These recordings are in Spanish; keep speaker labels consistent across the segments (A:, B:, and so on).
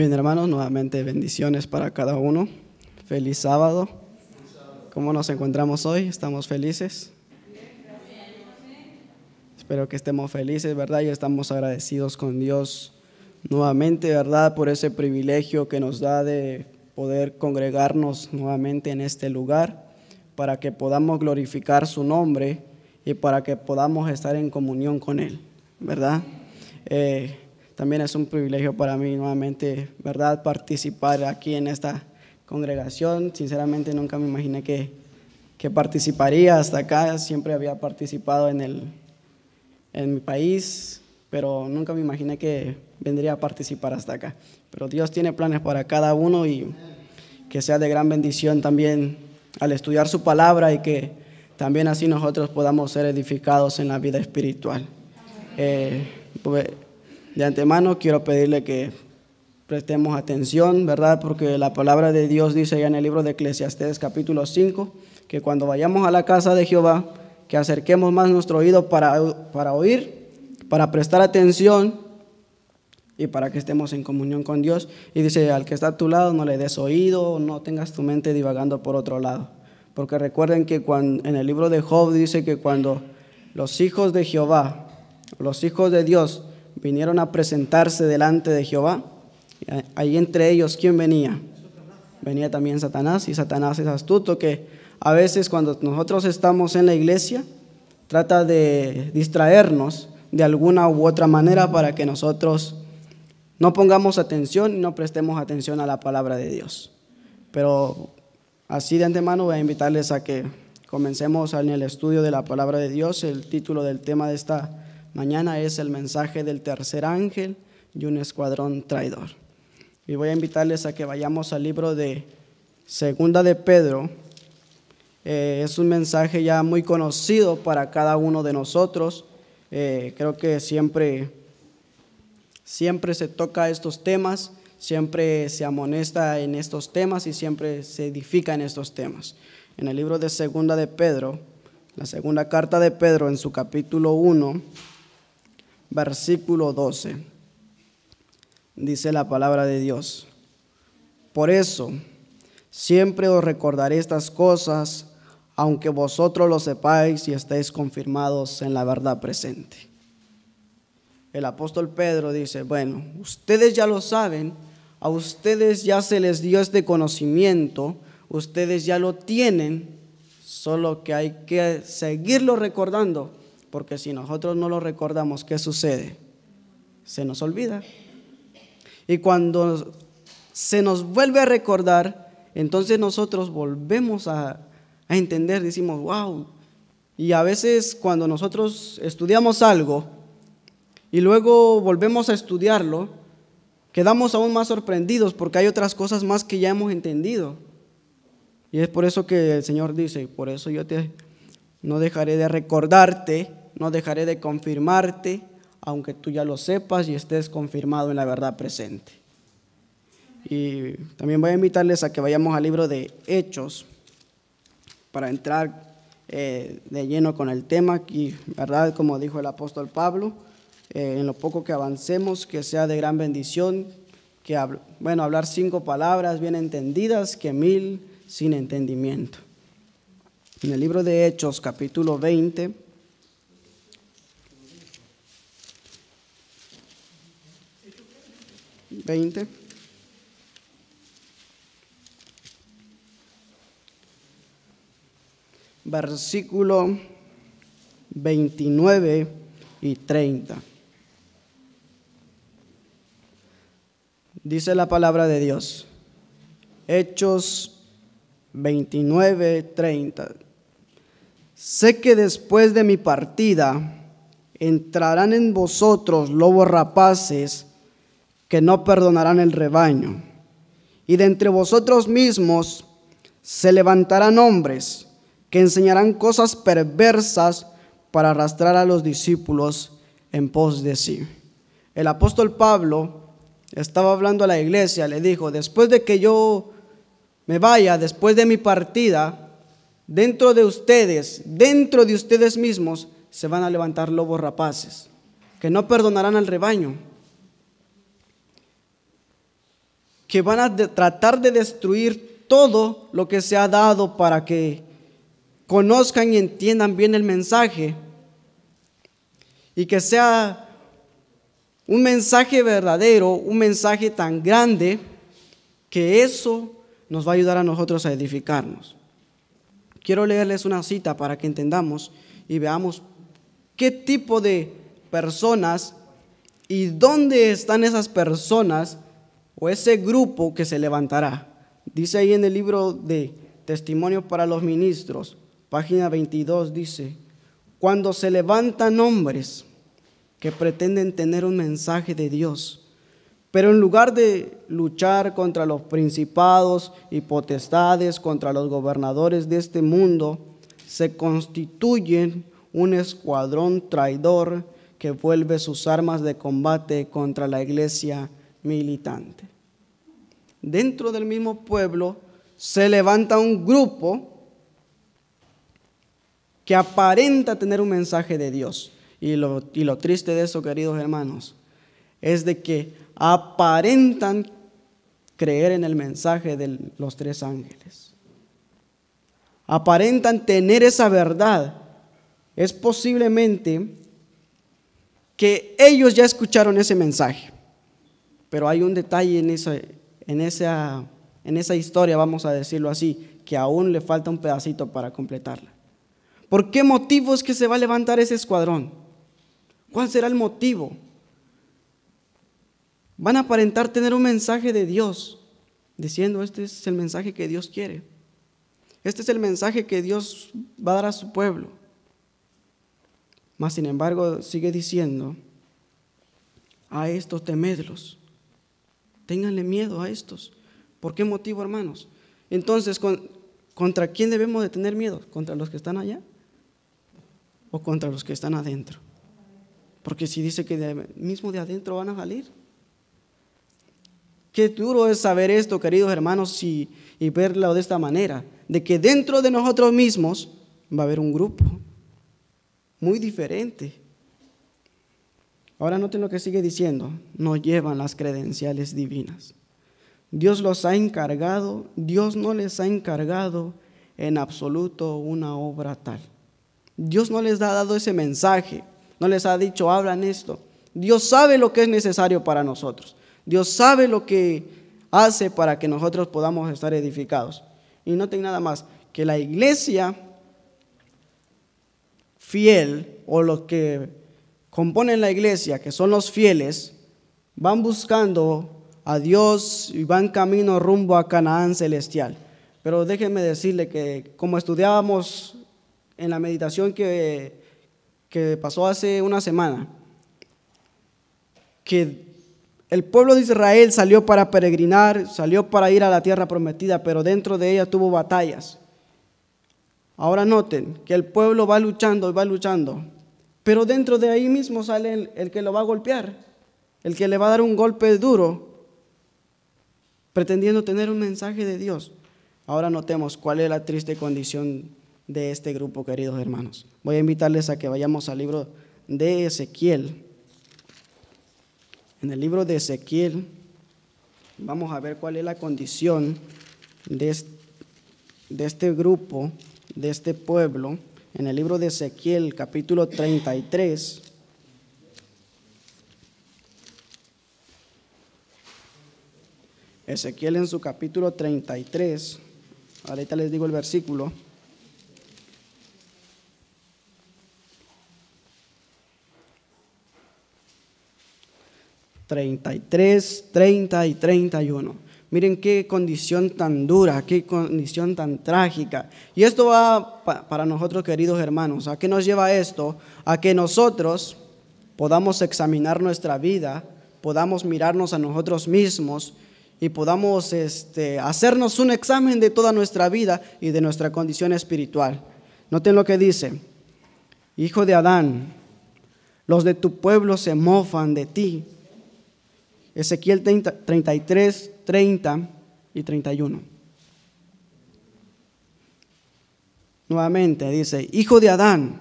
A: Bien, hermanos, nuevamente bendiciones para cada uno. Feliz sábado. ¿Cómo nos encontramos hoy? ¿Estamos felices? Espero que estemos felices, ¿verdad? Y estamos agradecidos con Dios nuevamente, ¿verdad? Por ese privilegio que nos da de poder congregarnos nuevamente en este lugar para que podamos glorificar su nombre y para que podamos estar en comunión con Él, ¿verdad? Eh, también es un privilegio para mí nuevamente, ¿verdad?, participar aquí en esta congregación. Sinceramente nunca me imaginé que, que participaría hasta acá. Siempre había participado en, el, en mi país, pero nunca me imaginé que vendría a participar hasta acá. Pero Dios tiene planes para cada uno y que sea de gran bendición también al estudiar su palabra y que también así nosotros podamos ser edificados en la vida espiritual. Eh, pues, de antemano quiero pedirle que prestemos atención, ¿verdad? Porque la palabra de Dios dice ya en el libro de Eclesiastés capítulo 5, que cuando vayamos a la casa de Jehová, que acerquemos más nuestro oído para, para oír, para prestar atención y para que estemos en comunión con Dios. Y dice, al que está a tu lado no le des oído, no tengas tu mente divagando por otro lado. Porque recuerden que cuando, en el libro de Job dice que cuando los hijos de Jehová, los hijos de Dios, vinieron a presentarse delante de Jehová. Ahí entre ellos, ¿quién venía? Venía también Satanás y Satanás es astuto que a veces cuando nosotros estamos en la iglesia trata de distraernos de alguna u otra manera para que nosotros no pongamos atención y no prestemos atención a la palabra de Dios. Pero así de antemano voy a invitarles a que comencemos en el estudio de la palabra de Dios. El título del tema de esta Mañana es el mensaje del tercer ángel y un escuadrón traidor. Y voy a invitarles a que vayamos al libro de Segunda de Pedro. Eh, es un mensaje ya muy conocido para cada uno de nosotros. Eh, creo que siempre, siempre se toca estos temas, siempre se amonesta en estos temas y siempre se edifica en estos temas. En el libro de Segunda de Pedro, la segunda carta de Pedro en su capítulo 1, versículo 12. Dice la palabra de Dios. Por eso, siempre os recordaré estas cosas, aunque vosotros lo sepáis y estéis confirmados en la verdad presente. El apóstol Pedro dice, bueno, ustedes ya lo saben, a ustedes ya se les dio este conocimiento, ustedes ya lo tienen, solo que hay que seguirlo recordando porque si nosotros no lo recordamos, ¿qué sucede? Se nos olvida. Y cuando se nos vuelve a recordar, entonces nosotros volvemos a, entender, decimos, wow. Y a veces cuando nosotros estudiamos algo y luego volvemos a estudiarlo, quedamos aún más sorprendidos porque hay otras cosas más que ya hemos entendido. Y es por eso que el Señor dice, por eso yo te no dejaré de recordarte no dejaré de confirmarte, aunque tú ya lo sepas y estés confirmado en la verdad presente. Y también voy a invitarles a que vayamos al libro de Hechos para entrar eh, de lleno con el tema y, ¿verdad? Como dijo el apóstol Pablo, eh, en lo poco que avancemos, que sea de gran bendición, que, bueno, hablar cinco palabras bien entendidas que mil sin entendimiento. En el libro de Hechos, capítulo 20 20. Versículo 29 y 30. Dice la palabra de Dios. Hechos 29, 30. Sé que después de mi partida entrarán en vosotros lobos rapaces que no perdonarán el rebaño. Y de entre vosotros mismos se levantarán hombres que enseñarán cosas perversas para arrastrar a los discípulos en pos de sí. El apóstol Pablo estaba hablando a la iglesia, le dijo, después de que yo me vaya, después de mi partida, dentro de ustedes, dentro de ustedes mismos, se van a levantar lobos rapaces, que no perdonarán al rebaño. que van a tratar de destruir todo lo que se ha dado para que conozcan y entiendan bien el mensaje y que sea un mensaje verdadero, un mensaje tan grande que eso nos va a ayudar a nosotros a edificarnos. Quiero leerles una cita para que entendamos y veamos qué tipo de personas y dónde están esas personas o ese grupo que se levantará. Dice ahí en el libro de Testimonio para los Ministros, página 22, dice, cuando se levantan hombres que pretenden tener un mensaje de Dios, pero en lugar de luchar contra los principados y potestades, contra los gobernadores de este mundo, se constituyen un escuadrón traidor que vuelve sus armas de combate contra la iglesia militante. Dentro del mismo pueblo se levanta un grupo que aparenta tener un mensaje de Dios. Y lo, y lo triste de eso, queridos hermanos, es de que aparentan creer en el mensaje de los tres ángeles. Aparentan tener esa verdad. Es posiblemente que ellos ya escucharon ese mensaje. Pero hay un detalle en esa, en esa, en esa historia, vamos a decirlo así, que aún le falta un pedacito para completarla. ¿Por qué motivo es que se va a levantar ese escuadrón? ¿Cuál será el motivo? Van a aparentar tener un mensaje de Dios, diciendo, este es el mensaje que Dios quiere. Este es el mensaje que Dios va a dar a su pueblo. Mas, sin embargo, sigue diciendo, a estos temedlos. Ténganle miedo a estos. ¿Por qué motivo, hermanos? Entonces, ¿contra quién debemos de tener miedo? ¿Contra los que están allá? ¿O contra los que están adentro? Porque si dice que mismo de adentro van a salir. Qué duro es saber esto, queridos hermanos, y, y verlo de esta manera, de que dentro de nosotros mismos va a haber un grupo muy diferente Ahora noten lo que sigue diciendo, no llevan las credenciales divinas. Dios los ha encargado, Dios no les ha encargado en absoluto una obra tal. Dios no les ha dado ese mensaje, no les ha dicho, hablan esto. Dios sabe lo que es necesario para nosotros. Dios sabe lo que hace para que nosotros podamos estar edificados. Y noten nada más, que la iglesia fiel o lo que componen la iglesia, que son los fieles, van buscando a Dios y van camino rumbo a Canaán celestial. Pero déjenme decirle que como estudiábamos en la meditación que, que pasó hace una semana, que el pueblo de Israel salió para peregrinar, salió para ir a la tierra prometida, pero dentro de ella tuvo batallas. Ahora noten que el pueblo va luchando y va luchando, pero dentro de ahí mismo sale el, que lo va a golpear, el que le va a dar un golpe duro, pretendiendo tener un mensaje de Dios. Ahora notemos cuál es la triste condición de este grupo, queridos hermanos. Voy a invitarles a que vayamos al libro de Ezequiel. En el libro de Ezequiel vamos a ver cuál es la condición de este grupo, de este pueblo en el libro de Ezequiel capítulo 33. Ezequiel en su capítulo tres. ahorita les digo el versículo. Treinta y tres, treinta y treinta y uno. Miren qué condición tan dura, qué condición tan trágica. Y esto va para nosotros, queridos hermanos. ¿A qué nos lleva esto? A que nosotros podamos examinar nuestra vida, podamos mirarnos a nosotros mismos y podamos este, hacernos un examen de toda nuestra vida y de nuestra condición espiritual. Noten lo que dice, Hijo de Adán, los de tu pueblo se mofan de ti Ezequiel 33, 30 y 31. Nuevamente dice, hijo de Adán,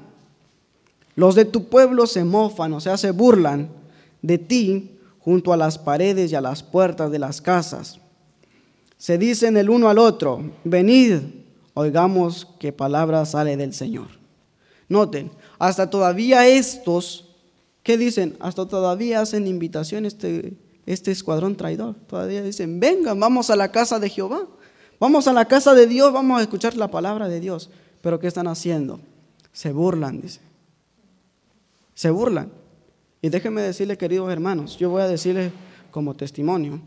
A: los de tu pueblo se mofan, o sea, se burlan de ti junto a las paredes y a las puertas de las casas. Se dicen el uno al otro, venid, oigamos qué palabra sale del Señor. Noten, hasta todavía estos, ¿qué dicen? Hasta todavía hacen invitaciones, este este escuadrón traidor. Todavía dicen, vengan, vamos a la casa de Jehová, vamos a la casa de Dios, vamos a escuchar la palabra de Dios. Pero ¿qué están haciendo? Se burlan, dice. Se burlan. Y déjenme decirles, queridos hermanos, yo voy a decirles como testimonio,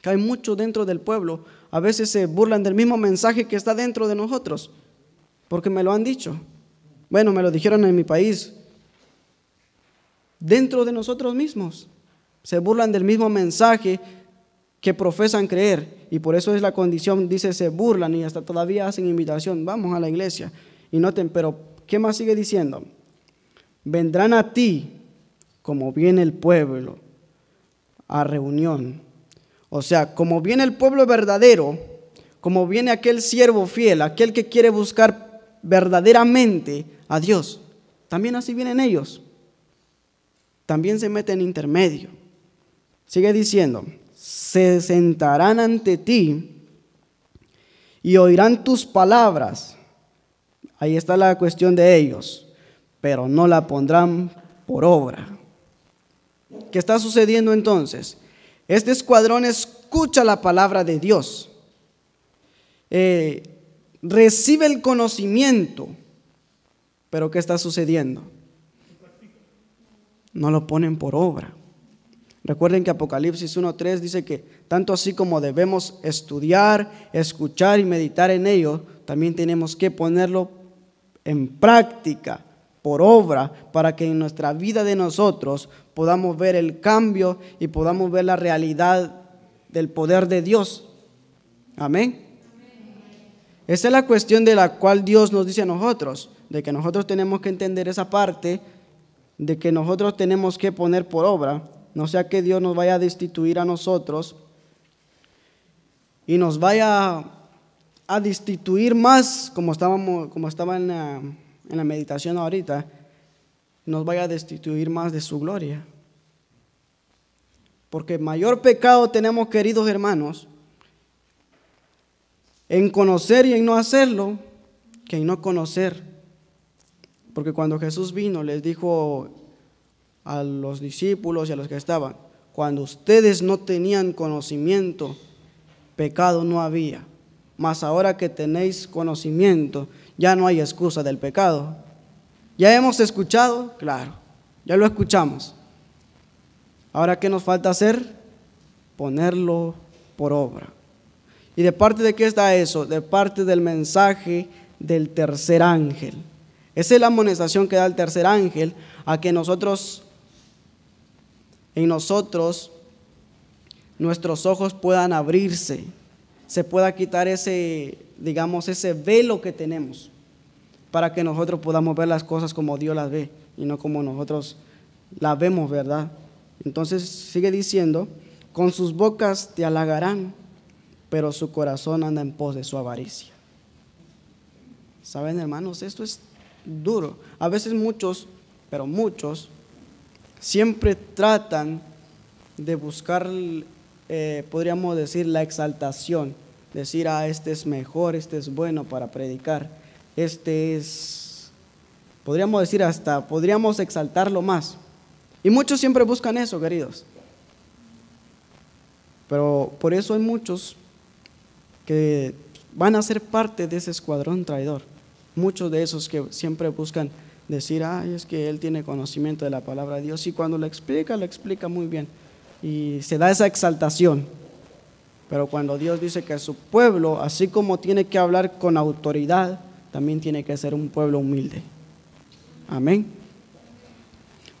A: que hay mucho dentro del pueblo, a veces se burlan del mismo mensaje que está dentro de nosotros, porque me lo han dicho. Bueno, me lo dijeron en mi país, dentro de nosotros mismos se burlan del mismo mensaje que profesan creer. Y por eso es la condición, dice, se burlan y hasta todavía hacen invitación, vamos a la iglesia. Y noten, pero ¿qué más sigue diciendo? Vendrán a ti como viene el pueblo a reunión. O sea, como viene el pueblo verdadero, como viene aquel siervo fiel, aquel que quiere buscar verdaderamente a Dios, también así vienen ellos. También se meten en intermedio. Sigue diciendo, se sentarán ante ti y oirán tus palabras. Ahí está la cuestión de ellos, pero no la pondrán por obra. ¿Qué está sucediendo entonces? Este escuadrón escucha la palabra de Dios, eh, recibe el conocimiento, pero ¿qué está sucediendo? No lo ponen por obra. Recuerden que Apocalipsis 1.3 dice que tanto así como debemos estudiar, escuchar y meditar en ello, también tenemos que ponerlo en práctica, por obra, para que en nuestra vida de nosotros podamos ver el cambio y podamos ver la realidad del poder de Dios. Amén. Esa es la cuestión de la cual Dios nos dice a nosotros, de que nosotros tenemos que entender esa parte, de que nosotros tenemos que poner por obra no sea que Dios nos vaya a destituir a nosotros y nos vaya a destituir más, como, estábamos, como estaba en la, en la meditación ahorita, nos vaya a destituir más de su gloria. Porque mayor pecado tenemos, queridos hermanos, en conocer y en no hacerlo, que en no conocer. Porque cuando Jesús vino, les dijo, a los discípulos y a los que estaban, cuando ustedes no tenían conocimiento, pecado no había. Mas ahora que tenéis conocimiento, ya no hay excusa del pecado. ¿Ya hemos escuchado? Claro, ya lo escuchamos. Ahora, ¿qué nos falta hacer? Ponerlo por obra. ¿Y de parte de qué está eso? De parte del mensaje del tercer ángel. Esa es la amonestación que da el tercer ángel a que nosotros en nosotros nuestros ojos puedan abrirse, se pueda quitar ese, digamos, ese velo que tenemos para que nosotros podamos ver las cosas como Dios las ve y no como nosotros las vemos, ¿verdad? Entonces sigue diciendo, con sus bocas te halagarán, pero su corazón anda en pos de su avaricia. ¿Saben, hermanos? Esto es duro. A veces muchos, pero muchos, siempre tratan de buscar, eh, podríamos decir, la exaltación, decir, ah, este es mejor, este es bueno para predicar, este es, podríamos decir hasta, podríamos exaltarlo más. Y muchos siempre buscan eso, queridos. Pero por eso hay muchos que van a ser parte de ese escuadrón traidor. Muchos de esos que siempre buscan decir, ay, es que él tiene conocimiento de la palabra de Dios. Y cuando lo explica, lo explica muy bien. Y se da esa exaltación. Pero cuando Dios dice que su pueblo, así como tiene que hablar con autoridad, también tiene que ser un pueblo humilde. Amén.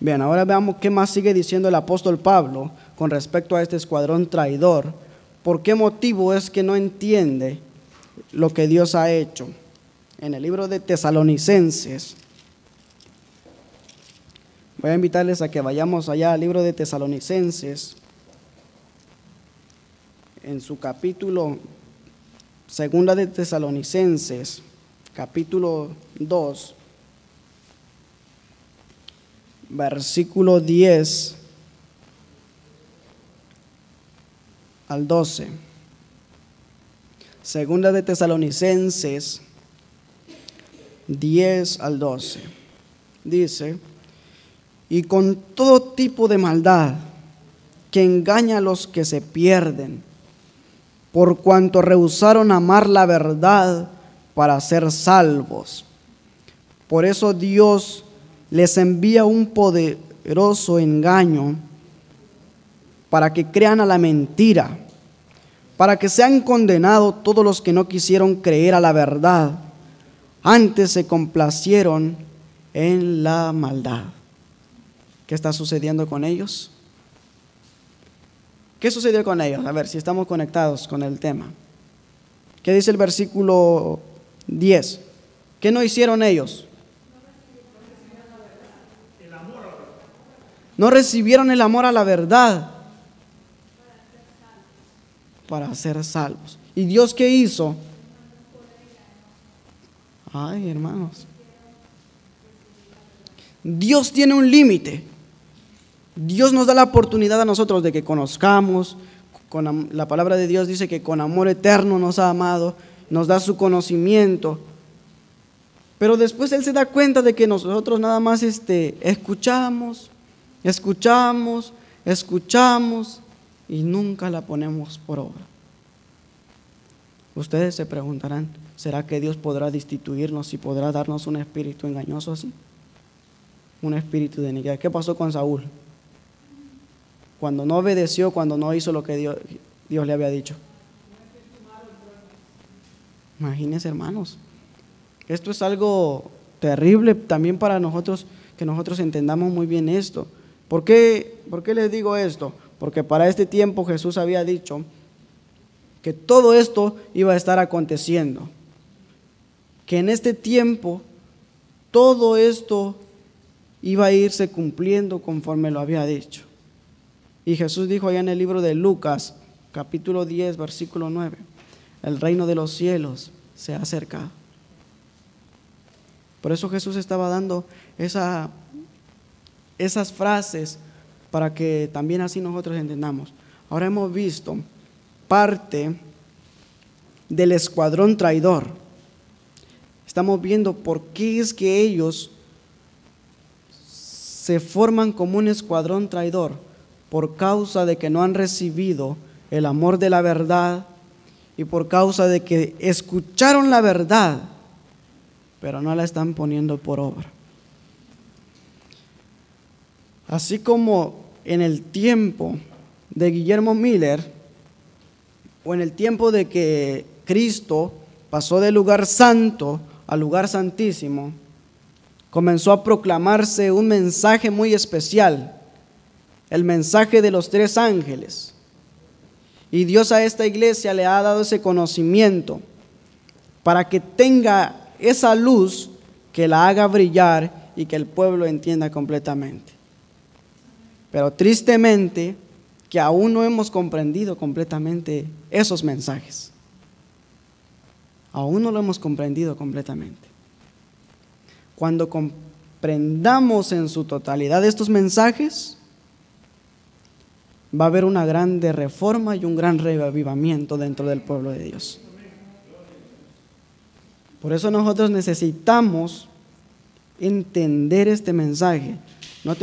A: Bien, ahora veamos qué más sigue diciendo el apóstol Pablo con respecto a este escuadrón traidor. ¿Por qué motivo es que no entiende lo que Dios ha hecho? En el libro de Tesalonicenses, Voy a invitarles a que vayamos allá al libro de Tesalonicenses, en su capítulo, segunda de Tesalonicenses, capítulo 2, versículo 10 al 12. Segunda de Tesalonicenses 10 al 12. Dice, y con todo tipo de maldad que engaña a los que se pierden, por cuanto rehusaron amar la verdad para ser salvos. Por eso Dios les envía un poderoso engaño para que crean a la mentira, para que sean condenados todos los que no quisieron creer a la verdad, antes se complacieron en la maldad está sucediendo con ellos? ¿Qué sucedió con ellos? A ver si estamos conectados con el tema. ¿Qué dice el versículo 10? ¿Qué no hicieron ellos? No recibieron el amor a la verdad para ser salvos. ¿Y Dios qué hizo? Ay, hermanos. Dios tiene un límite. Dios nos da la oportunidad a nosotros de que conozcamos, con la, palabra de Dios dice que con amor eterno nos ha amado, nos da su conocimiento. Pero después Él se da cuenta de que nosotros nada más este, escuchamos, escuchamos, escuchamos y nunca la ponemos por obra. Ustedes se preguntarán, ¿será que Dios podrá destituirnos y podrá darnos un espíritu engañoso así? Un espíritu de iniquidad. ¿Qué pasó con Saúl? cuando no obedeció, cuando no hizo lo que Dios, le había dicho. Imagínense, hermanos. Esto es algo terrible también para nosotros, que nosotros entendamos muy bien esto. ¿Por ¿Por qué les digo esto? Porque para este tiempo Jesús había dicho que todo esto iba a estar aconteciendo. Que en este tiempo todo esto iba a irse cumpliendo conforme lo había dicho. Y Jesús dijo allá en el libro de Lucas, capítulo 10, versículo 9, el reino de los cielos se acerca Por eso Jesús estaba dando esa, esas frases para que también así nosotros entendamos. Ahora hemos visto parte del escuadrón traidor. Estamos viendo por qué es que ellos se forman como un escuadrón traidor por causa de que no han recibido el amor de la verdad y por causa de que escucharon la verdad, pero no la están poniendo por obra. Así como en el tiempo de Guillermo Miller, o en el tiempo de que Cristo pasó del lugar santo al lugar santísimo, comenzó a proclamarse un mensaje muy especial el mensaje de los tres ángeles. Y Dios a esta iglesia le ha dado ese conocimiento para que tenga esa luz que la haga brillar y que el pueblo entienda completamente. Pero tristemente que aún no hemos comprendido completamente esos mensajes. Aún no lo hemos comprendido completamente. Cuando comprendamos en su totalidad estos mensajes, va a haber una grande reforma y un gran reavivamiento dentro del pueblo de Dios. Por eso nosotros necesitamos entender este mensaje. No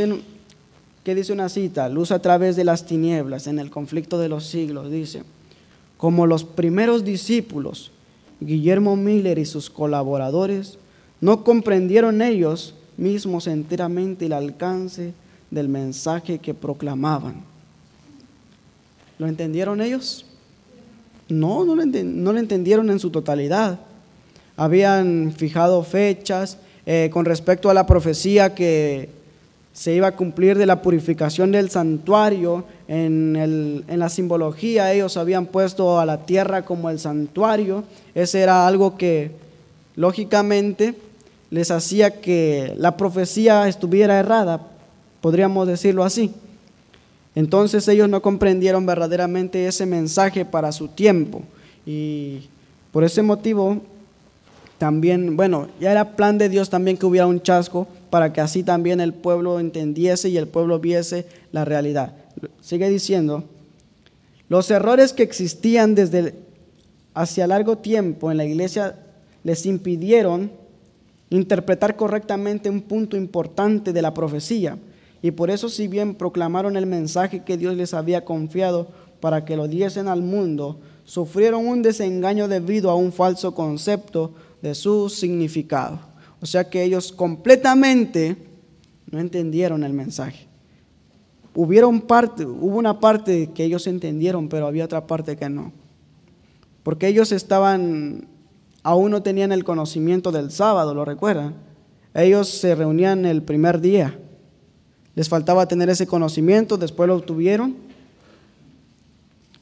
A: ¿Qué dice una cita? Luz a través de las tinieblas en el conflicto de los siglos, dice. Como los primeros discípulos, Guillermo Miller y sus colaboradores, no comprendieron ellos mismos enteramente el alcance del mensaje que proclamaban ¿Lo entendieron ellos? No, no lo, entendieron en su totalidad. Habían fijado fechas eh, con respecto a la profecía que se iba a cumplir de la purificación del santuario. En, en, la simbología ellos habían puesto a la tierra como el santuario. Ese era algo que lógicamente les hacía que la profecía estuviera errada, podríamos decirlo así. Entonces ellos no comprendieron verdaderamente ese mensaje para su tiempo. Y por ese motivo también, bueno, ya era plan de Dios también que hubiera un chasco para que así también el pueblo entendiese y el pueblo viese la realidad. Sigue diciendo, los errores que existían desde hacia largo tiempo en la iglesia les impidieron interpretar correctamente un punto importante de la profecía y por eso si bien proclamaron el mensaje que Dios les había confiado para que lo diesen al mundo, sufrieron un desengaño debido a un falso concepto de su significado. O sea que ellos completamente no entendieron el mensaje. Hubieron parte, hubo una parte que ellos entendieron, pero había otra parte que no. Porque ellos estaban, aún no tenían el conocimiento del sábado, ¿lo recuerdan? Ellos se reunían el primer día les faltaba tener ese conocimiento, después lo obtuvieron.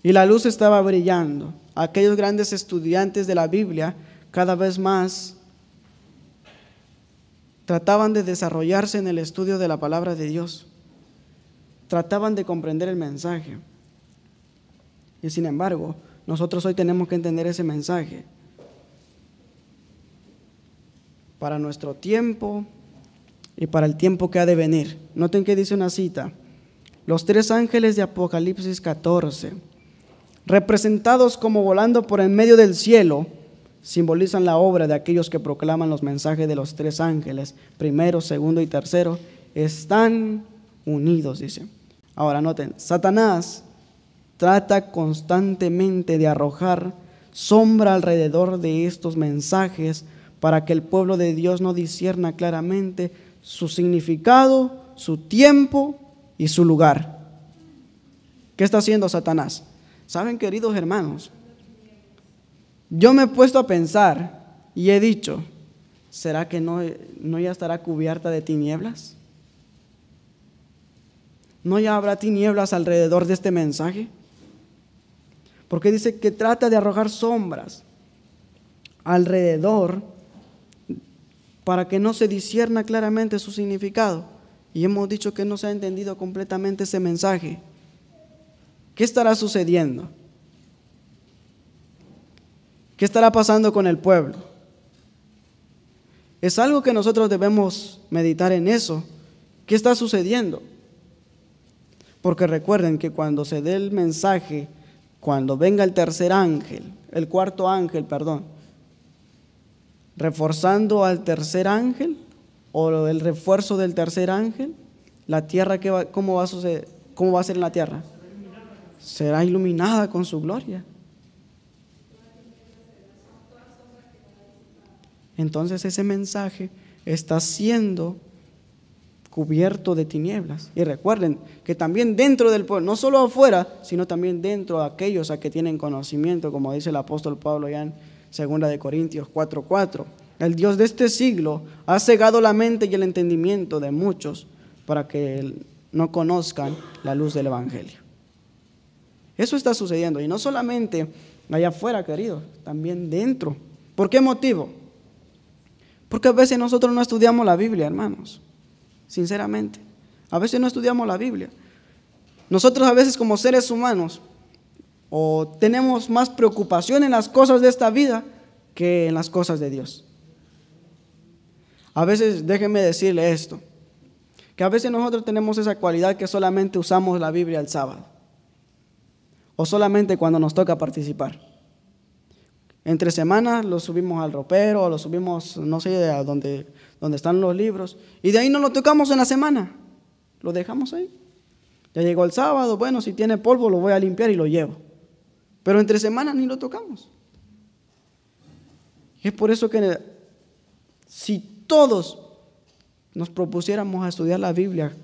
A: Y la luz estaba brillando. Aquellos grandes estudiantes de la Biblia cada vez más trataban de desarrollarse en el estudio de la palabra de Dios. Trataban de comprender el mensaje. Y sin embargo, nosotros hoy tenemos que entender ese mensaje. Para nuestro tiempo, y para el tiempo que ha de venir. Noten que dice una cita. Los tres ángeles de Apocalipsis 14, representados como volando por el medio del cielo, simbolizan la obra de aquellos que proclaman los mensajes de los tres ángeles, primero, segundo y tercero, están unidos, dice. Ahora noten, Satanás trata constantemente de arrojar sombra alrededor de estos mensajes para que el pueblo de Dios no discierna claramente su significado, su tiempo y su lugar. ¿Qué está haciendo Satanás? Saben, queridos hermanos, yo me he puesto a pensar y he dicho, ¿será que no, no ya estará cubierta de tinieblas? ¿No ya habrá tinieblas alrededor de este mensaje? Porque dice que trata de arrojar sombras alrededor para que no se discierna claramente su significado. Y hemos dicho que no se ha entendido completamente ese mensaje. ¿Qué estará sucediendo? ¿Qué estará pasando con el pueblo? Es algo que nosotros debemos meditar en eso. ¿Qué está sucediendo? Porque recuerden que cuando se dé el mensaje, cuando venga el tercer ángel, el cuarto ángel, perdón, reforzando al tercer ángel o el refuerzo del tercer ángel, la tierra va, cómo va a suceder, cómo va a ser en la tierra? Será iluminada con su gloria. Entonces ese mensaje está siendo cubierto de tinieblas. Y recuerden que también dentro del pueblo, no solo afuera, sino también dentro de aquellos a que tienen conocimiento, como dice el apóstol Pablo ya Segunda de Corintios 4:4. El Dios de este siglo ha cegado la mente y el entendimiento de muchos para que no conozcan la luz del Evangelio. Eso está sucediendo y no solamente allá afuera, queridos, también dentro. ¿Por qué motivo? Porque a veces nosotros no estudiamos la Biblia, hermanos, sinceramente. A veces no estudiamos la Biblia. Nosotros a veces como seres humanos o tenemos más preocupación en las cosas de esta vida que en las cosas de Dios. A veces, déjenme decirle esto, que a veces nosotros tenemos esa cualidad que solamente usamos la Biblia el sábado, o solamente cuando nos toca participar. Entre semanas lo subimos al ropero, lo subimos, no sé, a dónde, donde están los libros, y de ahí no lo tocamos en la semana, lo dejamos ahí. Ya llegó el sábado, bueno, si tiene polvo lo voy a limpiar y lo llevo. Pero entre semanas ni lo tocamos. Es por eso que si todos nos propusiéramos a estudiar la Biblia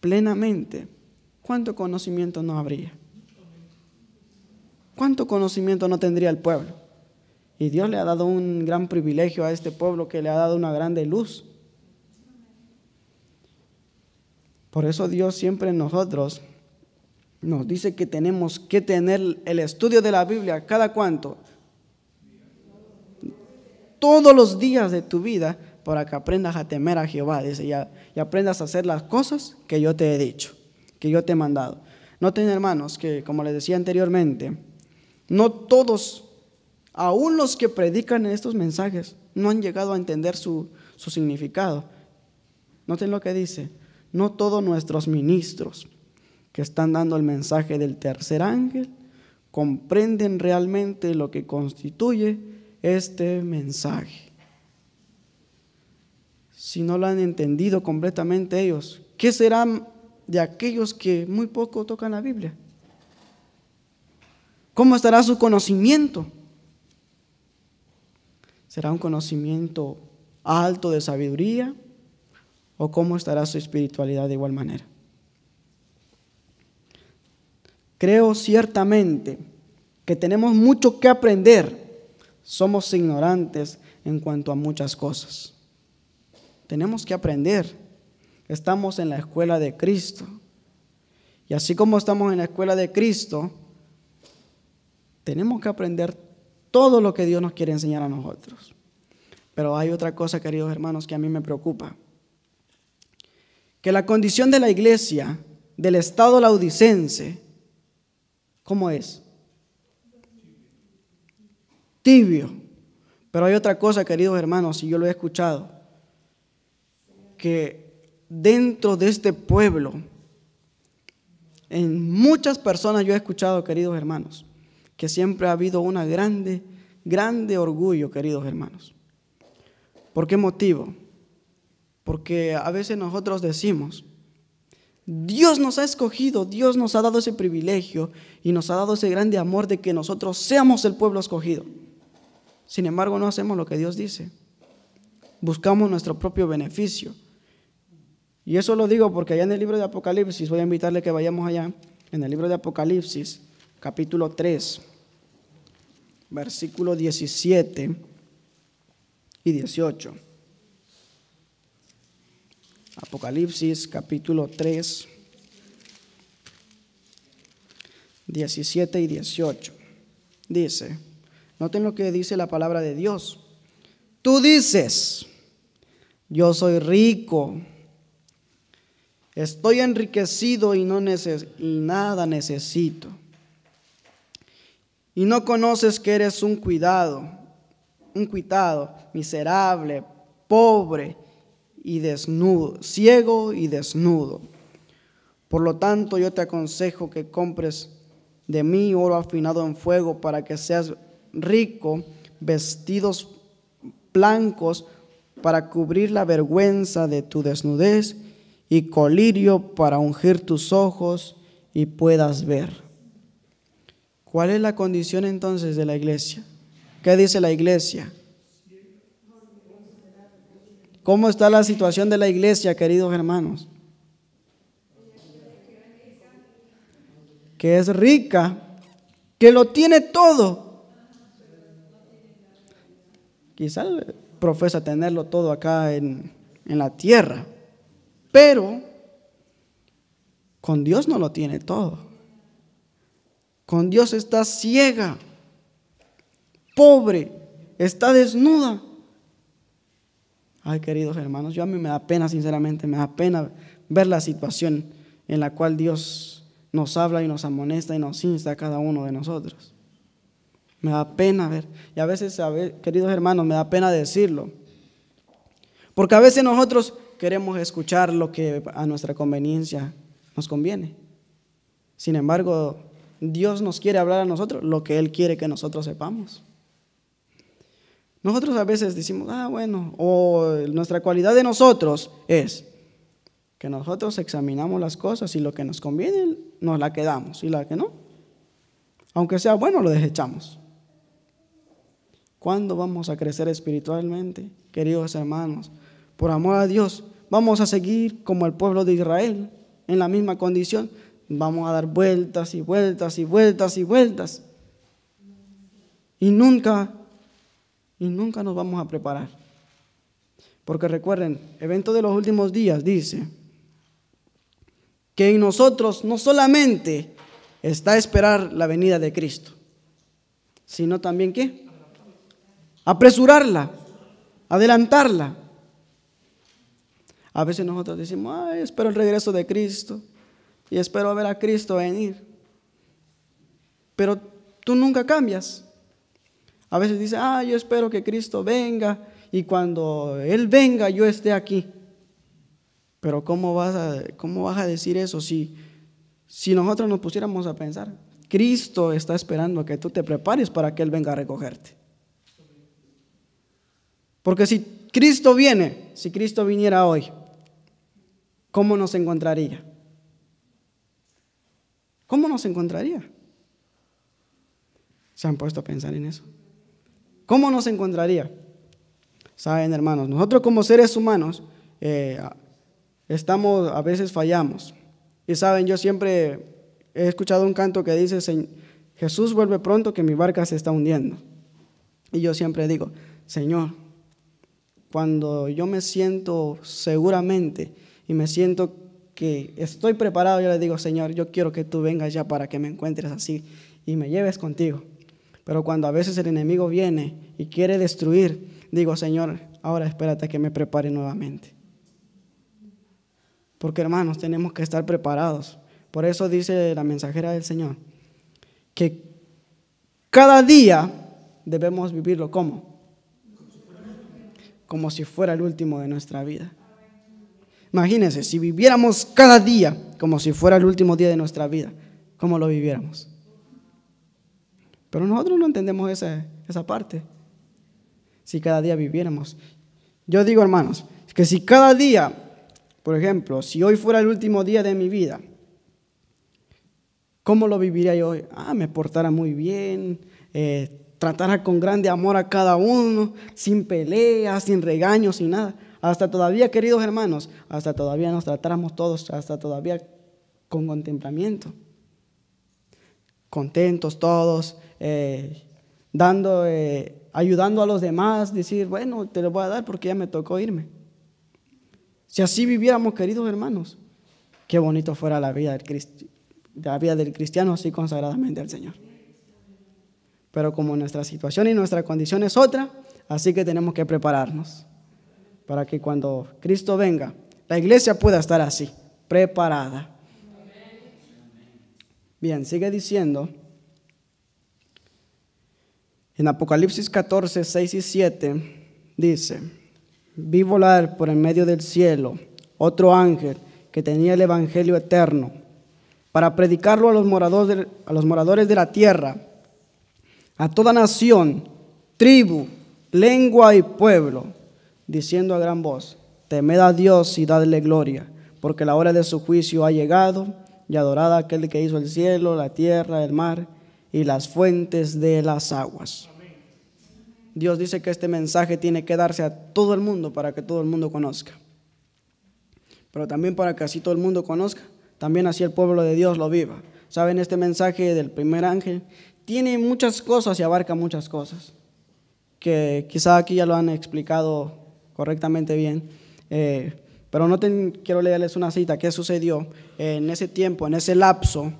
A: plenamente, ¿cuánto conocimiento no habría? ¿Cuánto conocimiento no tendría el pueblo? Y Dios le ha dado un gran privilegio a este pueblo que le ha dado una grande luz. Por eso Dios siempre en nosotros nos dice que tenemos que tener el estudio de la Biblia cada cuánto. Todos los días de tu vida para que aprendas a temer a Jehová, y, aprendas a hacer las cosas que yo te he dicho, que yo te he mandado. Noten, hermanos, que como les decía anteriormente, no todos, aún los que predican estos mensajes, no han llegado a entender su, su significado. Noten lo que dice, no todos nuestros ministros que están dando el mensaje del tercer ángel comprenden realmente lo que constituye este mensaje. Si no lo han entendido completamente ellos, ¿qué serán de aquellos que muy poco tocan la Biblia? ¿Cómo estará su conocimiento? ¿Será un conocimiento alto de sabiduría? ¿O cómo estará su espiritualidad de igual manera? Creo ciertamente que tenemos mucho que aprender. Somos ignorantes en cuanto a muchas cosas. Tenemos que aprender. Estamos en la escuela de Cristo. Y así como estamos en la escuela de Cristo, tenemos que aprender todo lo que Dios nos quiere enseñar a nosotros. Pero hay otra cosa, queridos hermanos, que a mí me preocupa. Que la condición de la iglesia, del Estado laudicense, ¿Cómo es? Tibio. Pero hay otra cosa, queridos hermanos, y yo lo he escuchado, que dentro de este pueblo, en muchas personas yo he escuchado, queridos hermanos, que siempre ha habido una grande, grande orgullo, queridos hermanos. ¿Por qué motivo? Porque a veces nosotros decimos, Dios nos ha escogido, Dios nos ha dado ese privilegio y nos ha dado ese grande amor de que nosotros seamos el pueblo escogido. Sin embargo, no hacemos lo que Dios dice. Buscamos nuestro propio beneficio. Y eso lo digo porque allá en el libro de Apocalipsis, voy a invitarle que vayamos allá, en el libro de Apocalipsis, capítulo 3, versículo 17 y 18. Apocalipsis capítulo 3, 17 y 18. Dice, noten lo que dice la palabra de Dios. Tú dices, yo soy rico, estoy enriquecido y, no neces y nada necesito. Y no conoces que eres un cuidado, un cuidado, miserable, pobre y desnudo, ciego y desnudo. Por lo tanto, yo te aconsejo que compres de mí oro afinado en fuego para que seas rico, vestidos blancos para cubrir la vergüenza de tu desnudez y colirio para ungir tus ojos y puedas ver. ¿Cuál es la condición entonces de la iglesia? ¿Qué dice la iglesia? ¿Cómo está la situación de la iglesia, queridos hermanos? Que es rica, que lo tiene todo. Quizá profesa tenerlo todo acá en, en la tierra, pero con Dios no lo tiene todo. Con Dios está ciega, pobre, está desnuda. Ay, queridos hermanos, yo a mí me da pena, sinceramente, me da pena ver la situación en la cual Dios nos habla y nos amonesta y nos insta a cada uno de nosotros. Me da pena ver. Y a veces, queridos hermanos, me da pena decirlo. Porque a veces nosotros queremos escuchar lo que a nuestra conveniencia nos conviene. Sin embargo, Dios nos quiere hablar a nosotros lo que Él quiere que nosotros sepamos. Nosotros a veces decimos, ah, bueno, o nuestra cualidad de nosotros es que nosotros examinamos las cosas y lo que nos conviene nos la quedamos y la que no, aunque sea bueno, lo desechamos. ¿Cuándo vamos a crecer espiritualmente, queridos hermanos? Por amor a Dios, vamos a seguir como el pueblo de Israel, en la misma condición. Vamos a dar vueltas y vueltas y vueltas y vueltas. Y nunca y nunca nos vamos a preparar. Porque recuerden, evento de los últimos días dice que en nosotros no solamente está esperar la venida de Cristo, sino también qué? Apresurarla, adelantarla. A veces nosotros decimos, Ay, espero el regreso de Cristo y espero ver a Cristo venir. Pero tú nunca cambias. A veces dice, ah, yo espero que Cristo venga y cuando Él venga yo esté aquí. Pero ¿cómo vas a, cómo vas a decir eso si, si nosotros nos pusiéramos a pensar? Cristo está esperando a que tú te prepares para que Él venga a recogerte. Porque si Cristo viene, si Cristo viniera hoy, ¿cómo nos encontraría? ¿Cómo nos encontraría? ¿Se han puesto a pensar en eso? ¿cómo nos encontraría? Saben, hermanos, nosotros como seres humanos eh, estamos, a veces fallamos. Y saben, yo siempre he escuchado un canto que dice, Jesús vuelve pronto que mi barca se está hundiendo. Y yo siempre digo, Señor, cuando yo me siento seguramente y me siento que estoy preparado, yo le digo, Señor, yo quiero que tú vengas ya para que me encuentres así y me lleves contigo. Pero cuando a veces el enemigo viene y quiere destruir, digo, Señor, ahora espérate que me prepare nuevamente. Porque hermanos, tenemos que estar preparados. Por eso dice la mensajera del Señor, que cada día debemos vivirlo como como si fuera el último de nuestra vida. Imagínense, si viviéramos cada día como si fuera el último día de nuestra vida, ¿cómo lo viviéramos? Pero nosotros no entendemos esa, parte. Si cada día viviéramos. Yo digo, hermanos, que si cada día, por ejemplo, si hoy fuera el último día de mi vida, ¿cómo lo viviría yo hoy? Ah, me portara muy bien, eh, tratara con grande amor a cada uno, sin peleas, sin regaños, sin nada. Hasta todavía, queridos hermanos, hasta todavía nos tratáramos todos, hasta todavía con contemplamiento. Contentos todos, eh, dando, eh, ayudando a los demás, decir, bueno, te lo voy a dar porque ya me tocó irme. Si así viviéramos, queridos hermanos, qué bonito fuera la vida del, la vida del cristiano así consagradamente al Señor. Pero como nuestra situación y nuestra condición es otra, así que tenemos que prepararnos para que cuando Cristo venga, la iglesia pueda estar así, preparada. Bien, sigue diciendo en Apocalipsis 14, 6 y 7 dice, vi volar por el medio del cielo otro ángel que tenía el Evangelio eterno para predicarlo a los moradores de, a los moradores de la tierra, a toda nación, tribu, lengua y pueblo, diciendo a gran voz, temed a Dios y dadle gloria, porque la hora de su juicio ha llegado y adorada aquel que hizo el cielo, la tierra, el mar y las fuentes de las aguas. Dios dice que este mensaje tiene que darse a todo el mundo para que todo el mundo conozca. Pero también para que así todo el mundo conozca, también así el pueblo de Dios lo viva. Saben, este mensaje del primer ángel tiene muchas cosas y abarca muchas cosas, que quizá aquí ya lo han explicado correctamente bien. Eh, pero no quiero leerles una cita ¿Qué sucedió en ese tiempo, en ese lapso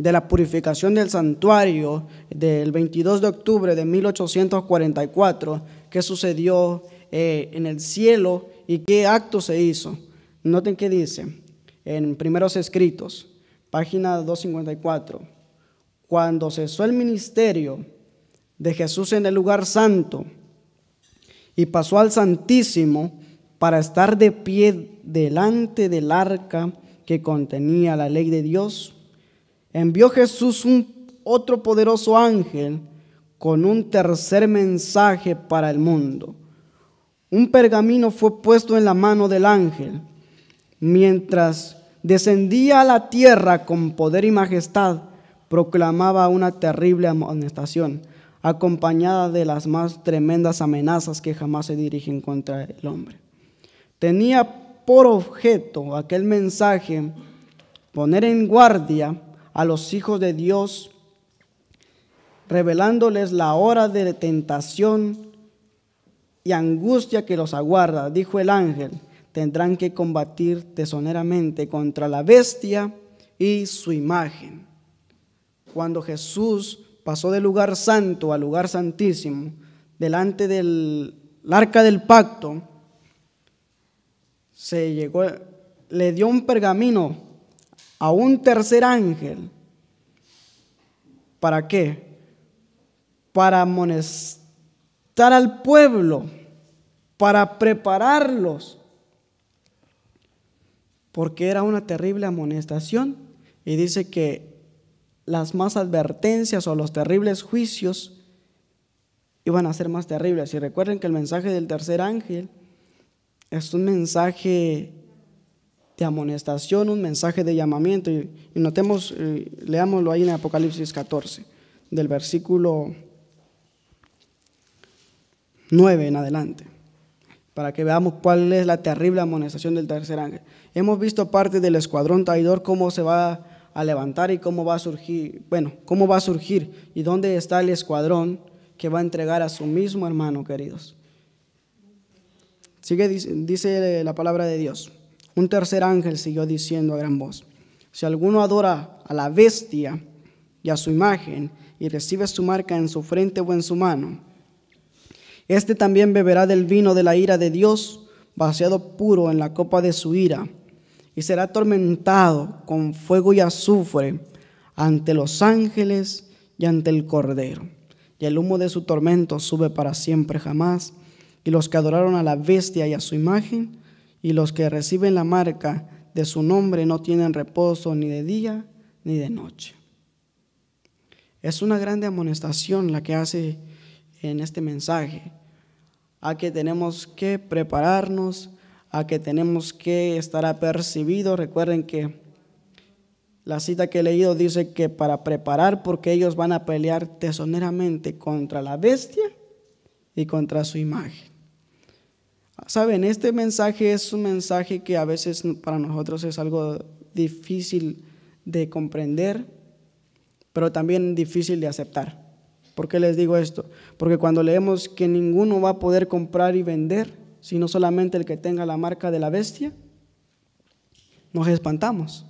A: de la purificación del santuario del 22 de octubre de 1844, que sucedió eh, en el cielo y qué acto se hizo. Noten qué dice en Primeros Escritos, página 254. Cuando cesó el ministerio de Jesús en el lugar santo y pasó al Santísimo para estar de pie delante del arca que contenía la ley de Dios, envió Jesús un otro poderoso ángel con un tercer mensaje para el mundo. Un pergamino fue puesto en la mano del ángel mientras descendía a la tierra con poder y majestad, proclamaba una terrible amonestación, acompañada de las más tremendas amenazas que jamás se dirigen contra el hombre. Tenía por objeto aquel mensaje poner en guardia a los hijos de Dios, revelándoles la hora de tentación y angustia que los aguarda, dijo el ángel, tendrán que combatir tesoneramente contra la bestia y su imagen. Cuando Jesús pasó del lugar santo al lugar santísimo, delante del arca del pacto, se llegó, le dio un pergamino a un tercer ángel. ¿Para qué? Para amonestar al pueblo, para prepararlos, porque era una terrible amonestación y dice que las más advertencias o los terribles juicios iban a ser más terribles. Y recuerden que el mensaje del tercer ángel es un mensaje de amonestación, un mensaje de llamamiento. Y, notemos, eh, leámoslo ahí en Apocalipsis 14, del versículo 9 en adelante, para que veamos cuál es la terrible amonestación del tercer ángel. Hemos visto parte del escuadrón traidor, cómo se va a levantar y cómo va a surgir, bueno, cómo va a surgir y dónde está el escuadrón que va a entregar a su mismo hermano, queridos. Sigue, dice la palabra de Dios. Un tercer ángel siguió diciendo a gran voz, si alguno adora a la bestia y a su imagen y recibe su marca en su frente o en su mano, este también beberá del vino de la ira de Dios, vaciado puro en la copa de su ira, y será atormentado con fuego y azufre ante los ángeles y ante el Cordero. Y el humo de su tormento sube para siempre jamás, y los que adoraron a la bestia y a su imagen, y los que reciben la marca de su nombre no tienen reposo ni de día ni de noche. Es una grande amonestación la que hace en este mensaje, a que tenemos que prepararnos, a que tenemos que estar apercibidos. Recuerden que la cita que he leído dice que para preparar, porque ellos van a pelear tesoneramente contra la bestia y contra su imagen. Saben, este mensaje es un mensaje que a veces para nosotros es algo difícil de comprender, pero también difícil de aceptar. ¿Por qué les digo esto? Porque cuando leemos que ninguno va a poder comprar y vender, sino solamente el que tenga la marca de la bestia, nos espantamos.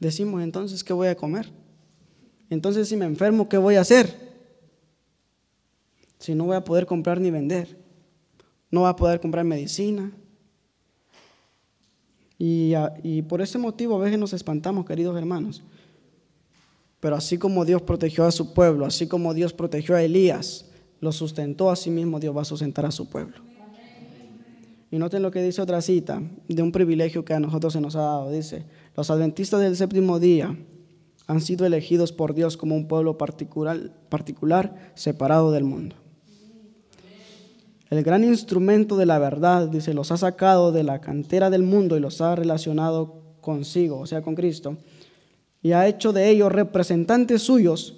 A: Decimos entonces, ¿qué voy a comer? Entonces, si me enfermo, ¿qué voy a hacer? Si no voy a poder comprar ni vender no va a poder comprar medicina. Y, por ese motivo a veces nos espantamos, queridos hermanos. Pero así como Dios protegió a su pueblo, así como Dios protegió a Elías, lo sustentó, sí mismo Dios va a sustentar a su pueblo. Y noten lo que dice otra cita de un privilegio que a nosotros se nos ha dado. Dice, los adventistas del séptimo día han sido elegidos por Dios como un pueblo particular separado del mundo. El gran instrumento de la verdad, dice, los ha sacado de la cantera del mundo y los ha relacionado consigo, o sea, con Cristo, y ha hecho de ellos representantes suyos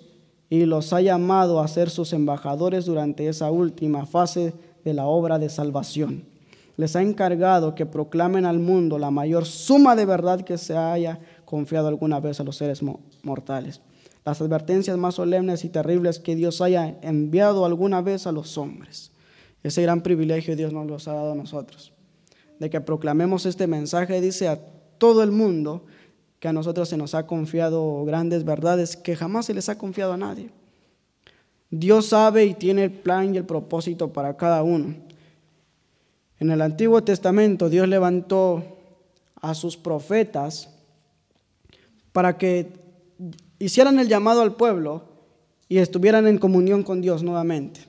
A: y los ha llamado a ser sus embajadores durante esa última fase de la obra de salvación. Les ha encargado que proclamen al mundo la mayor suma de verdad que se haya confiado alguna vez a los seres mortales. Las advertencias más solemnes y terribles que Dios haya enviado alguna vez a los hombres. Ese gran privilegio Dios nos los ha dado a nosotros, de que proclamemos este mensaje, dice a todo el mundo, que a nosotros se nos ha confiado grandes verdades que jamás se les ha confiado a nadie. Dios sabe y tiene el plan y el propósito para cada uno. En el Antiguo Testamento Dios levantó a sus profetas para que hicieran el llamado al pueblo y estuvieran en comunión con Dios nuevamente.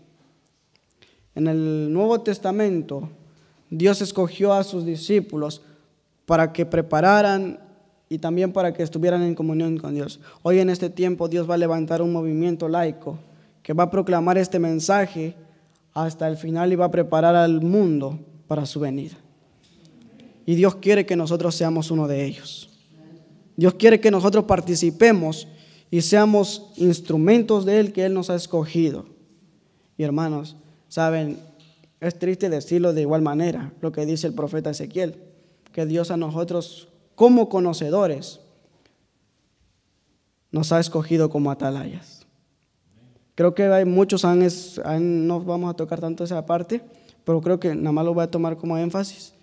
A: En el Nuevo Testamento, Dios escogió a sus discípulos para que prepararan y también para que estuvieran en comunión con Dios. Hoy en este tiempo Dios va a levantar un movimiento laico que va a proclamar este mensaje hasta el final y va a preparar al mundo para su venida. Y Dios quiere que nosotros seamos uno de ellos. Dios quiere que nosotros participemos y seamos instrumentos de Él que Él nos ha escogido. Y hermanos, Saben, es triste decirlo de igual manera, lo que dice el profeta Ezequiel, que Dios a nosotros como conocedores nos ha escogido como atalayas. Creo que hay muchos, años, no vamos a tocar tanto esa parte, pero creo que nada más lo voy a tomar como énfasis,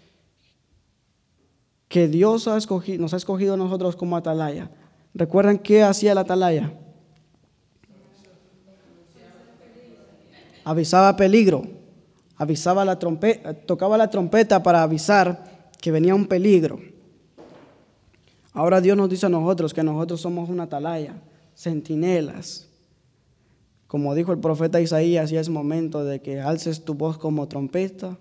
A: que Dios ha escogido, nos ha escogido a nosotros como atalaya. ¿Recuerdan qué hacía el atalaya? avisaba peligro, avisaba la trompeta, tocaba la trompeta para avisar que venía un peligro. Ahora Dios nos dice a nosotros que nosotros somos una atalaya, centinelas. Como dijo el profeta Isaías, ya es momento de que alces tu voz como trompeta,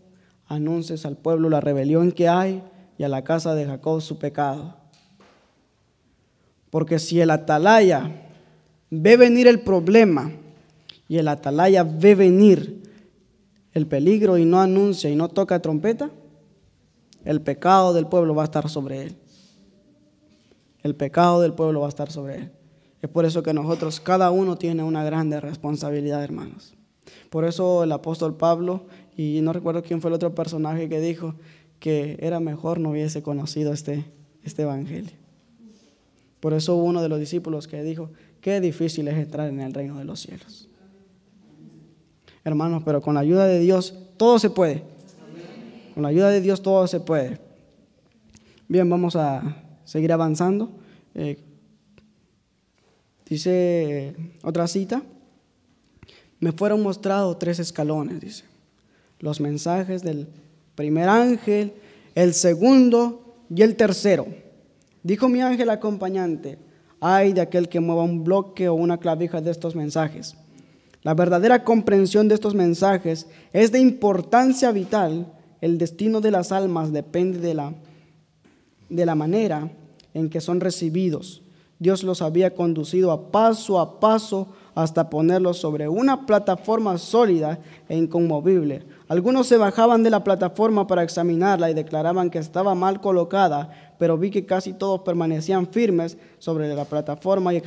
A: anuncies al pueblo la rebelión que hay y a la casa de Jacob su pecado. Porque si el atalaya ve venir el problema, y el atalaya ve venir el peligro y no anuncia y no toca trompeta, el pecado del pueblo va a estar sobre él. El pecado del pueblo va a estar sobre él. Es por eso que nosotros, cada uno tiene una grande responsabilidad, hermanos. Por eso el apóstol Pablo, y no recuerdo quién fue el otro personaje que dijo que era mejor no hubiese conocido este, este evangelio. Por eso hubo uno de los discípulos que dijo, qué difícil es entrar en el reino de los cielos hermanos, pero con la ayuda de Dios todo se puede. Con la ayuda de Dios todo se puede. Bien, vamos a seguir avanzando. Eh, dice otra cita. Me fueron mostrados tres escalones, dice. Los mensajes del primer ángel, el segundo y el tercero. Dijo mi ángel acompañante, ay de aquel que mueva un bloque o una clavija de estos mensajes la verdadera comprensión de estos mensajes es de importancia vital. El destino de las almas depende de la, de la manera en que son recibidos. Dios los había conducido a paso a paso hasta ponerlos sobre una plataforma sólida e inconmovible. Algunos se bajaban de la plataforma para examinarla y declaraban que estaba mal colocada, pero vi que casi todos permanecían firmes sobre la plataforma y,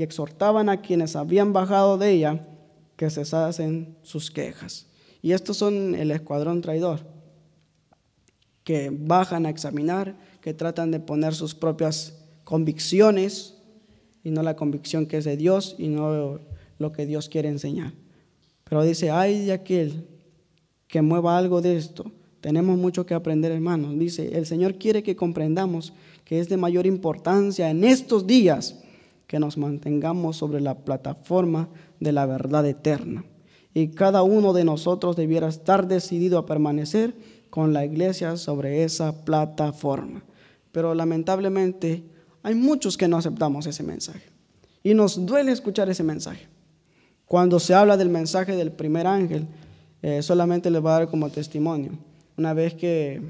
A: exhortaban a quienes habían bajado de ella que se hacen sus quejas. Y estos son el escuadrón traidor, que bajan a examinar, que tratan de poner sus propias convicciones y no la convicción que es de Dios y no lo que Dios quiere enseñar. Pero dice, ay de aquel que mueva algo de esto. Tenemos mucho que aprender, hermanos. Dice, el Señor quiere que comprendamos que es de mayor importancia en estos días que nos mantengamos sobre la plataforma de la verdad eterna. Y cada uno de nosotros debiera estar decidido a permanecer con la iglesia sobre esa plataforma. Pero lamentablemente hay muchos que no aceptamos ese mensaje. Y nos duele escuchar ese mensaje. Cuando se habla del mensaje del primer ángel, eh, solamente les voy a dar como testimonio. Una vez que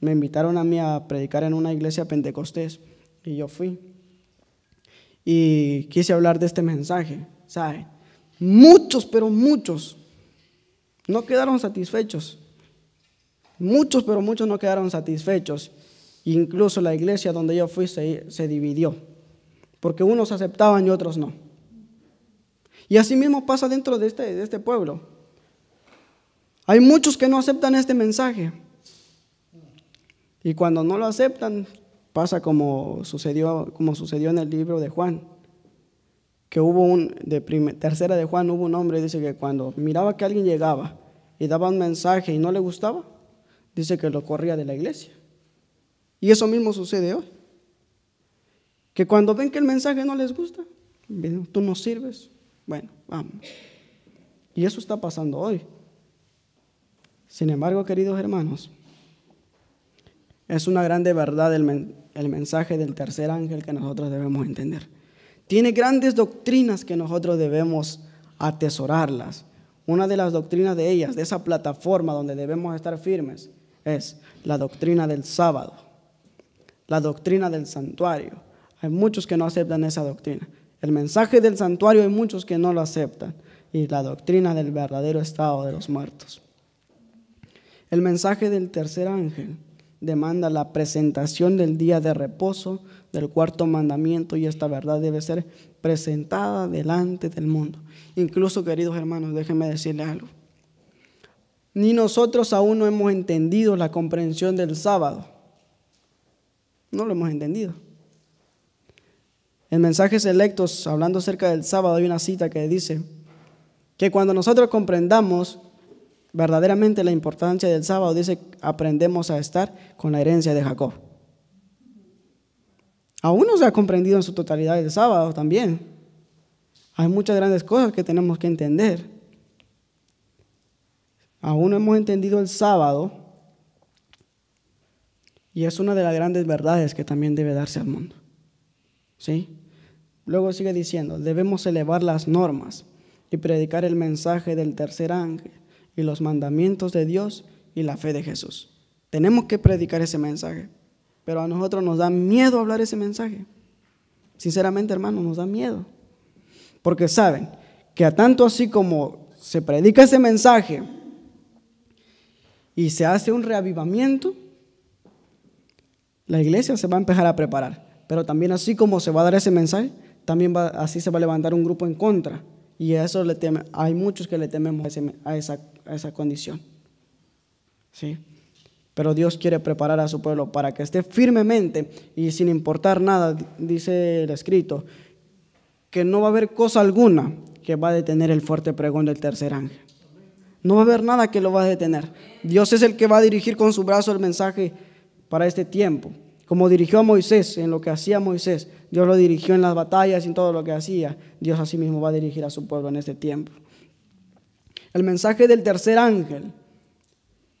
A: me invitaron a mí a predicar en una iglesia pentecostés, y yo fui, y quise hablar de este mensaje, ¿sabe? Muchos, pero muchos, no quedaron satisfechos. Muchos, pero muchos no quedaron satisfechos. Incluso la iglesia donde yo fui se, dividió, porque unos aceptaban y otros no. Y así mismo pasa dentro de este, de este pueblo. Hay muchos que no aceptan este mensaje. Y cuando no lo aceptan, pasa como sucedió, como sucedió en el libro de Juan que hubo un, de tercera de Juan, hubo un hombre, dice que cuando miraba que alguien llegaba y daba un mensaje y no le gustaba, dice que lo corría de la iglesia. Y eso mismo sucede hoy. Que cuando ven que el mensaje no les gusta, tú no sirves, bueno, vamos. Y eso está pasando hoy. Sin embargo, queridos hermanos, es una grande verdad el mensaje del tercer ángel que nosotros debemos entender. Tiene grandes doctrinas que nosotros debemos atesorarlas. Una de las doctrinas de ellas, de esa plataforma donde debemos estar firmes, es la doctrina del sábado, la doctrina del santuario. Hay muchos que no aceptan esa doctrina. El mensaje del santuario hay muchos que no lo aceptan. Y la doctrina del verdadero estado de los muertos. El mensaje del tercer ángel demanda la presentación del día de reposo, del cuarto mandamiento, y esta verdad debe ser presentada delante del mundo. Incluso, queridos hermanos, déjenme decirles algo. Ni nosotros aún no hemos entendido la comprensión del sábado. No lo hemos entendido. En mensajes electos, hablando acerca del sábado, hay una cita que dice que cuando nosotros comprendamos verdaderamente la importancia del sábado, dice, aprendemos a estar con la herencia de Jacob. Aún no se ha comprendido en su totalidad el sábado también. Hay muchas grandes cosas que tenemos que entender. Aún no hemos entendido el sábado y es una de las grandes verdades que también debe darse al mundo. ¿Sí? Luego sigue diciendo, debemos elevar las normas y predicar el mensaje del tercer ángel y los mandamientos de Dios y la fe de Jesús. Tenemos que predicar ese mensaje, pero a nosotros nos da miedo hablar ese mensaje. Sinceramente, hermano, nos da miedo. Porque saben que a tanto así como se predica ese mensaje y se hace un reavivamiento, la iglesia se va a empezar a preparar. Pero también así como se va a dar ese mensaje, también así se va a levantar un grupo en contra. Y a eso le teme, hay muchos que le tememos a esa a esa condición. ¿Sí? Pero Dios quiere preparar a su pueblo para que esté firmemente y sin importar nada, dice el escrito, que no va a haber cosa alguna que va a detener el fuerte pregón del tercer ángel. No va a haber nada que lo va a detener. Dios es el que va a dirigir con su brazo el mensaje para este tiempo. Como dirigió a Moisés en lo que hacía Moisés, Dios lo dirigió en las batallas y en todo lo que hacía. Dios mismo va a dirigir a su pueblo en este tiempo. El mensaje del tercer ángel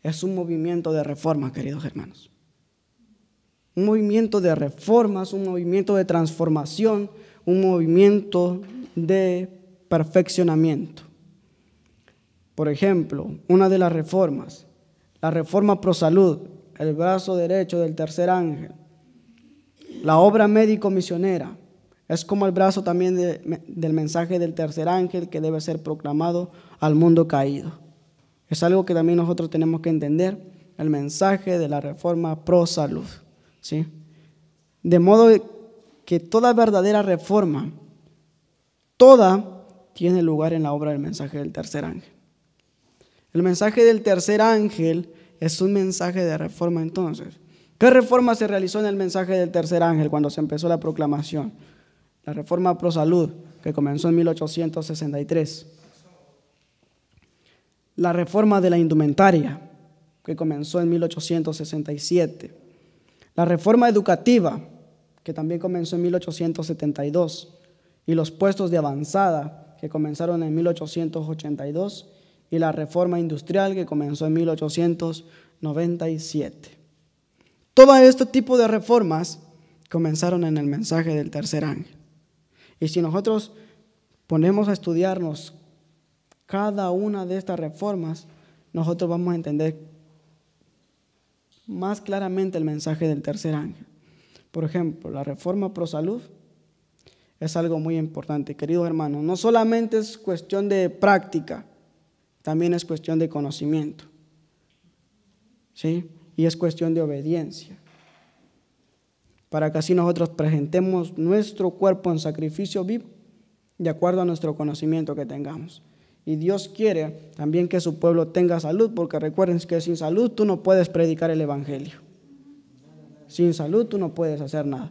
A: es un movimiento de reforma, queridos hermanos. Un movimiento de reformas, un movimiento de transformación, un movimiento de perfeccionamiento. Por ejemplo, una de las reformas, la reforma pro salud, el brazo derecho del tercer ángel, la obra médico-misionera, es como el brazo también del mensaje del tercer ángel que debe ser proclamado al mundo caído. Es algo que también nosotros tenemos que entender, el mensaje de la reforma pro salud. ¿sí? De modo que toda verdadera reforma, toda tiene lugar en la obra del mensaje del tercer ángel. El mensaje del tercer ángel es un mensaje de reforma entonces. ¿Qué reforma se realizó en el mensaje del tercer ángel cuando se empezó la proclamación? la reforma prosalud, que comenzó en 1863, la reforma de la indumentaria que comenzó en 1867, la reforma educativa que también comenzó en 1872 y los puestos de avanzada que comenzaron en 1882 y la reforma industrial que comenzó en 1897. Todo este tipo de reformas comenzaron en el mensaje del tercer ángel. Y si nosotros ponemos a estudiarnos cada una de estas reformas, nosotros vamos a entender más claramente el mensaje del tercer ángel. Por ejemplo, la reforma pro salud es algo muy importante, queridos hermanos. No solamente es cuestión de práctica, también es cuestión de conocimiento. ¿sí? Y es cuestión de obediencia para que así nosotros presentemos nuestro cuerpo en sacrificio vivo, de acuerdo a nuestro conocimiento que tengamos. Y Dios quiere también que su pueblo tenga salud, porque recuerden que sin salud tú no puedes predicar el Evangelio. Sin salud tú no puedes hacer nada.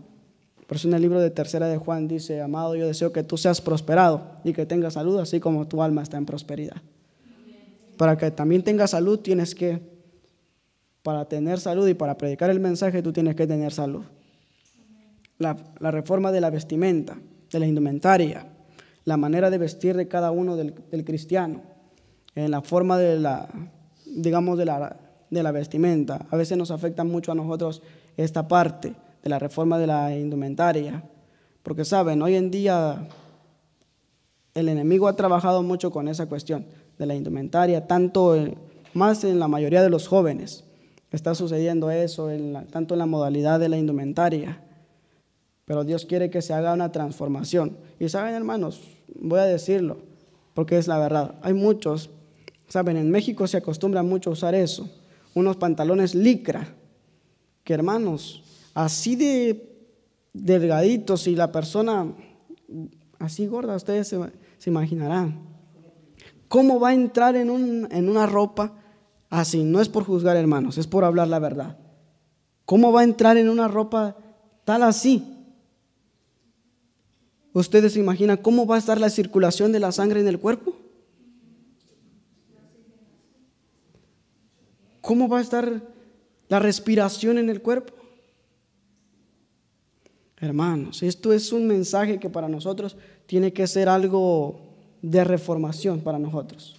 A: Por eso en el libro de Tercera de Juan dice, amado, yo deseo que tú seas prosperado y que tengas salud, así como tu alma está en prosperidad. Para que también tengas salud tienes que, para tener salud y para predicar el mensaje, tú tienes que tener salud la, reforma de la vestimenta, de la indumentaria, la manera de vestir de cada uno del, cristiano, en la forma de la, digamos, de la, vestimenta. A veces nos afecta mucho a nosotros esta parte de la reforma de la indumentaria, porque saben, hoy en día el enemigo ha trabajado mucho con esa cuestión de la indumentaria, tanto más en la mayoría de los jóvenes está sucediendo eso, tanto en la modalidad de la indumentaria pero Dios quiere que se haga una transformación. Y saben, hermanos, voy a decirlo, porque es la verdad. Hay muchos, saben, en México se acostumbra mucho a usar eso, unos pantalones licra, que hermanos, así de delgaditos y la persona así gorda, ustedes se, imaginarán. ¿Cómo va a entrar en, en una ropa así? No es por juzgar, hermanos, es por hablar la verdad. ¿Cómo va a entrar en una ropa tal así? ¿Ustedes se imaginan cómo va a estar la circulación de la sangre en el cuerpo? ¿Cómo va a estar la respiración en el cuerpo? Hermanos, esto es un mensaje que para nosotros tiene que ser algo de reformación para nosotros.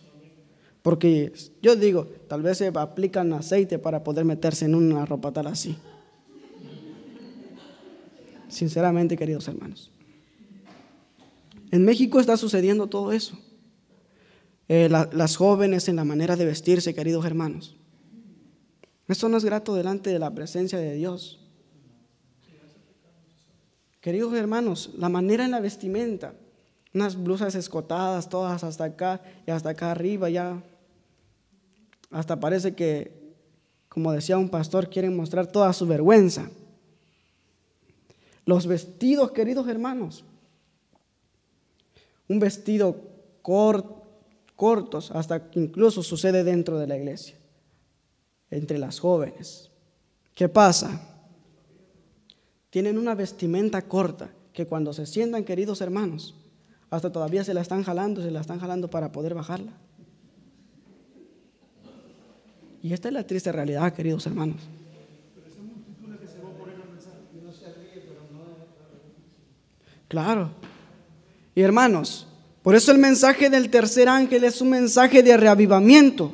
A: Porque yo digo, tal vez se aplican aceite para poder meterse en una ropa tal así. Sinceramente, queridos hermanos. En México está sucediendo todo eso. Eh, las jóvenes en la manera de vestirse, queridos hermanos. Eso no es grato delante de la presencia de Dios. Queridos hermanos, la manera en la vestimenta, unas blusas escotadas, todas hasta acá y hasta acá arriba, ya hasta parece que, como decía un pastor, quieren mostrar toda su vergüenza. Los vestidos, queridos hermanos, un vestido corto, cortos, hasta que incluso sucede dentro de la iglesia, entre las jóvenes. ¿Qué pasa? Tienen una vestimenta corta que cuando se sientan, queridos hermanos, hasta todavía se la están jalando, se la están jalando para poder bajarla. Y esta es la triste realidad, queridos hermanos. Claro. Y hermanos, por eso el mensaje del tercer ángel es un mensaje de reavivamiento,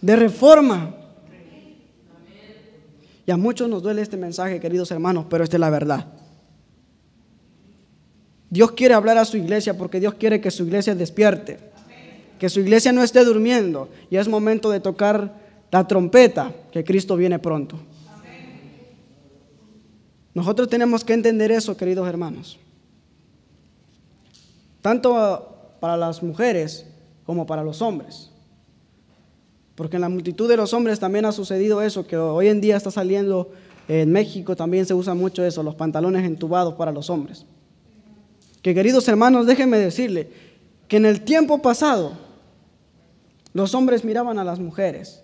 A: de reforma. Y a muchos nos duele este mensaje, queridos hermanos, pero esta es la verdad. Dios quiere hablar a su iglesia porque Dios quiere que su iglesia despierte, que su iglesia no esté durmiendo y es momento de tocar la trompeta, que Cristo viene pronto. Nosotros tenemos que entender eso, queridos hermanos tanto para las mujeres como para los hombres. Porque en la multitud de los hombres también ha sucedido eso, que hoy en día está saliendo en México, también se usa mucho eso, los pantalones entubados para los hombres. Que queridos hermanos, déjenme decirle que en el tiempo pasado los hombres miraban a las mujeres.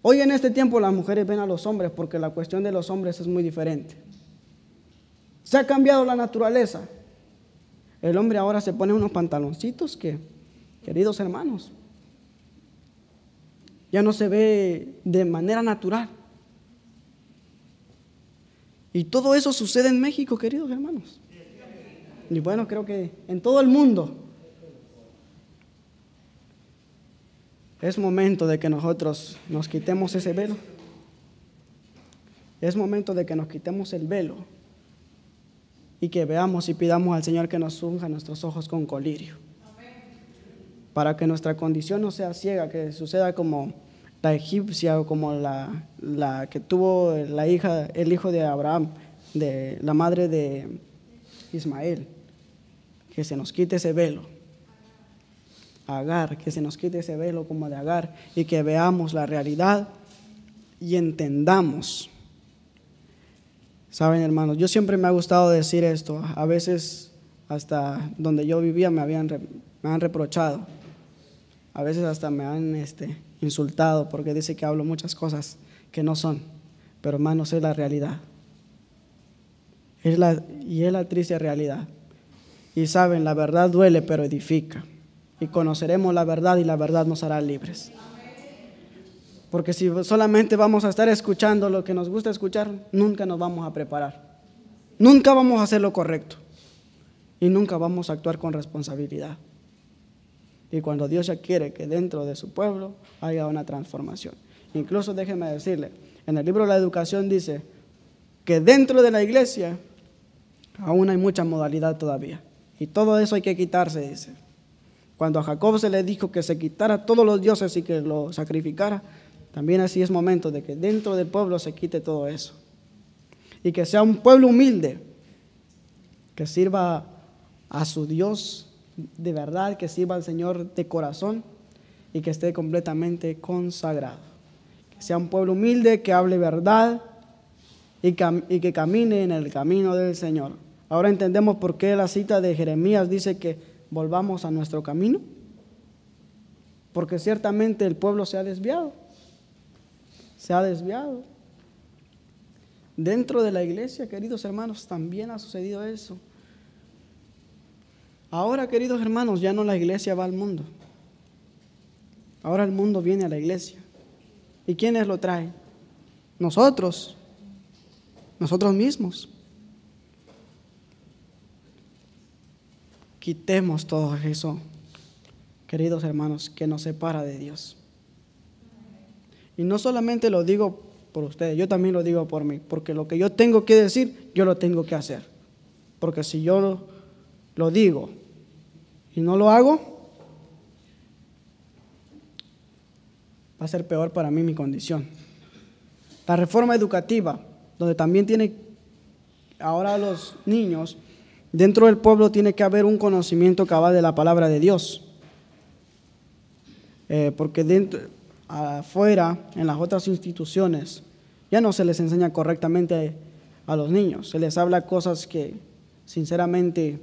A: Hoy en este tiempo las mujeres ven a los hombres porque la cuestión de los hombres es muy diferente. Se ha cambiado la naturaleza. El hombre ahora se pone unos pantaloncitos que, queridos hermanos, ya no se ve de manera natural. Y todo eso sucede en México, queridos hermanos. Y bueno, creo que en todo el mundo. Es momento de que nosotros nos quitemos ese velo. Es momento de que nos quitemos el velo y que veamos y pidamos al Señor que nos unja nuestros ojos con colirio. Para que nuestra condición no sea ciega, que suceda como la egipcia o como la, que tuvo la hija, el hijo de Abraham, de la madre de Ismael. Que se nos quite ese velo. Agar, que se nos quite ese velo como de Agar y que veamos la realidad y entendamos Saben, hermanos, yo siempre me ha gustado decir esto. A veces, hasta donde yo vivía, me, habían, me han reprochado. A veces hasta me han este, insultado porque dice que hablo muchas cosas que no son. Pero, hermanos, es la realidad. Es la, y es la triste realidad. Y saben, la verdad duele, pero edifica. Y conoceremos la verdad y la verdad nos hará libres. Porque si solamente vamos a estar escuchando lo que nos gusta escuchar, nunca nos vamos a preparar. Nunca vamos a hacer lo correcto. Y nunca vamos a actuar con responsabilidad. Y cuando Dios ya quiere que dentro de su pueblo haya una transformación. Incluso déjeme decirle, en el libro de la educación dice que dentro de la iglesia aún hay mucha modalidad todavía. Y todo eso hay que quitarse, dice. Cuando a Jacob se le dijo que se quitara todos los dioses y que lo sacrificara, también así es momento de que dentro del pueblo se quite todo eso. Y que sea un pueblo humilde, que sirva a su Dios de verdad, que sirva al Señor de corazón y que esté completamente consagrado. Que sea un pueblo humilde, que hable verdad y, y que camine en el camino del Señor. Ahora entendemos por qué la cita de Jeremías dice que volvamos a nuestro camino, porque ciertamente el pueblo se ha desviado se ha desviado. Dentro de la iglesia, queridos hermanos, también ha sucedido eso. Ahora, queridos hermanos, ya no la iglesia va al mundo. Ahora el mundo viene a la iglesia. ¿Y quiénes lo traen? Nosotros, nosotros mismos. Quitemos todo eso, queridos hermanos, que nos separa de Dios. Y no solamente lo digo por ustedes, yo también lo digo por mí, porque lo que yo tengo que decir, yo lo tengo que hacer. Porque si yo lo, digo y no lo hago, va a ser peor para mí mi condición. La reforma educativa, donde también tiene ahora los niños, dentro del pueblo tiene que haber un conocimiento cabal de la palabra de Dios. Eh, porque dentro, afuera, en las otras instituciones, ya no se les enseña correctamente a los niños. Se les habla cosas que sinceramente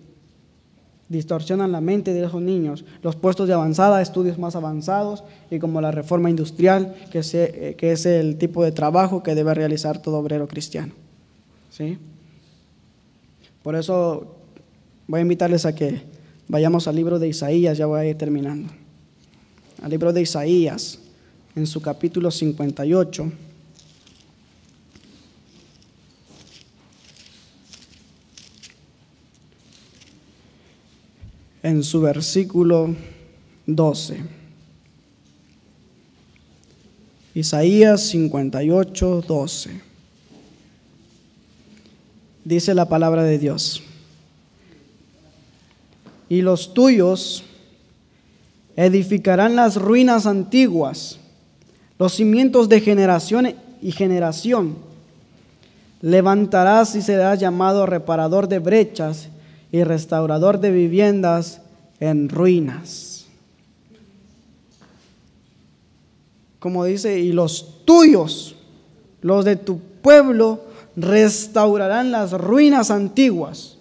A: distorsionan la mente de esos niños, los puestos de avanzada, estudios más avanzados y como la reforma industrial, que, eh, que es el tipo de trabajo que debe realizar todo obrero cristiano. ¿Sí? Por eso voy a invitarles a que vayamos al libro de Isaías, ya voy a ir terminando. Al libro de Isaías en su capítulo 58. en su versículo 12. Isaías 58, 12. Dice la palabra de Dios. Y los tuyos edificarán las ruinas antiguas los cimientos de generación y generación. Levantarás y serás llamado reparador de brechas y restaurador de viviendas en ruinas. Como dice, y los tuyos, los de tu pueblo, restaurarán las ruinas antiguas.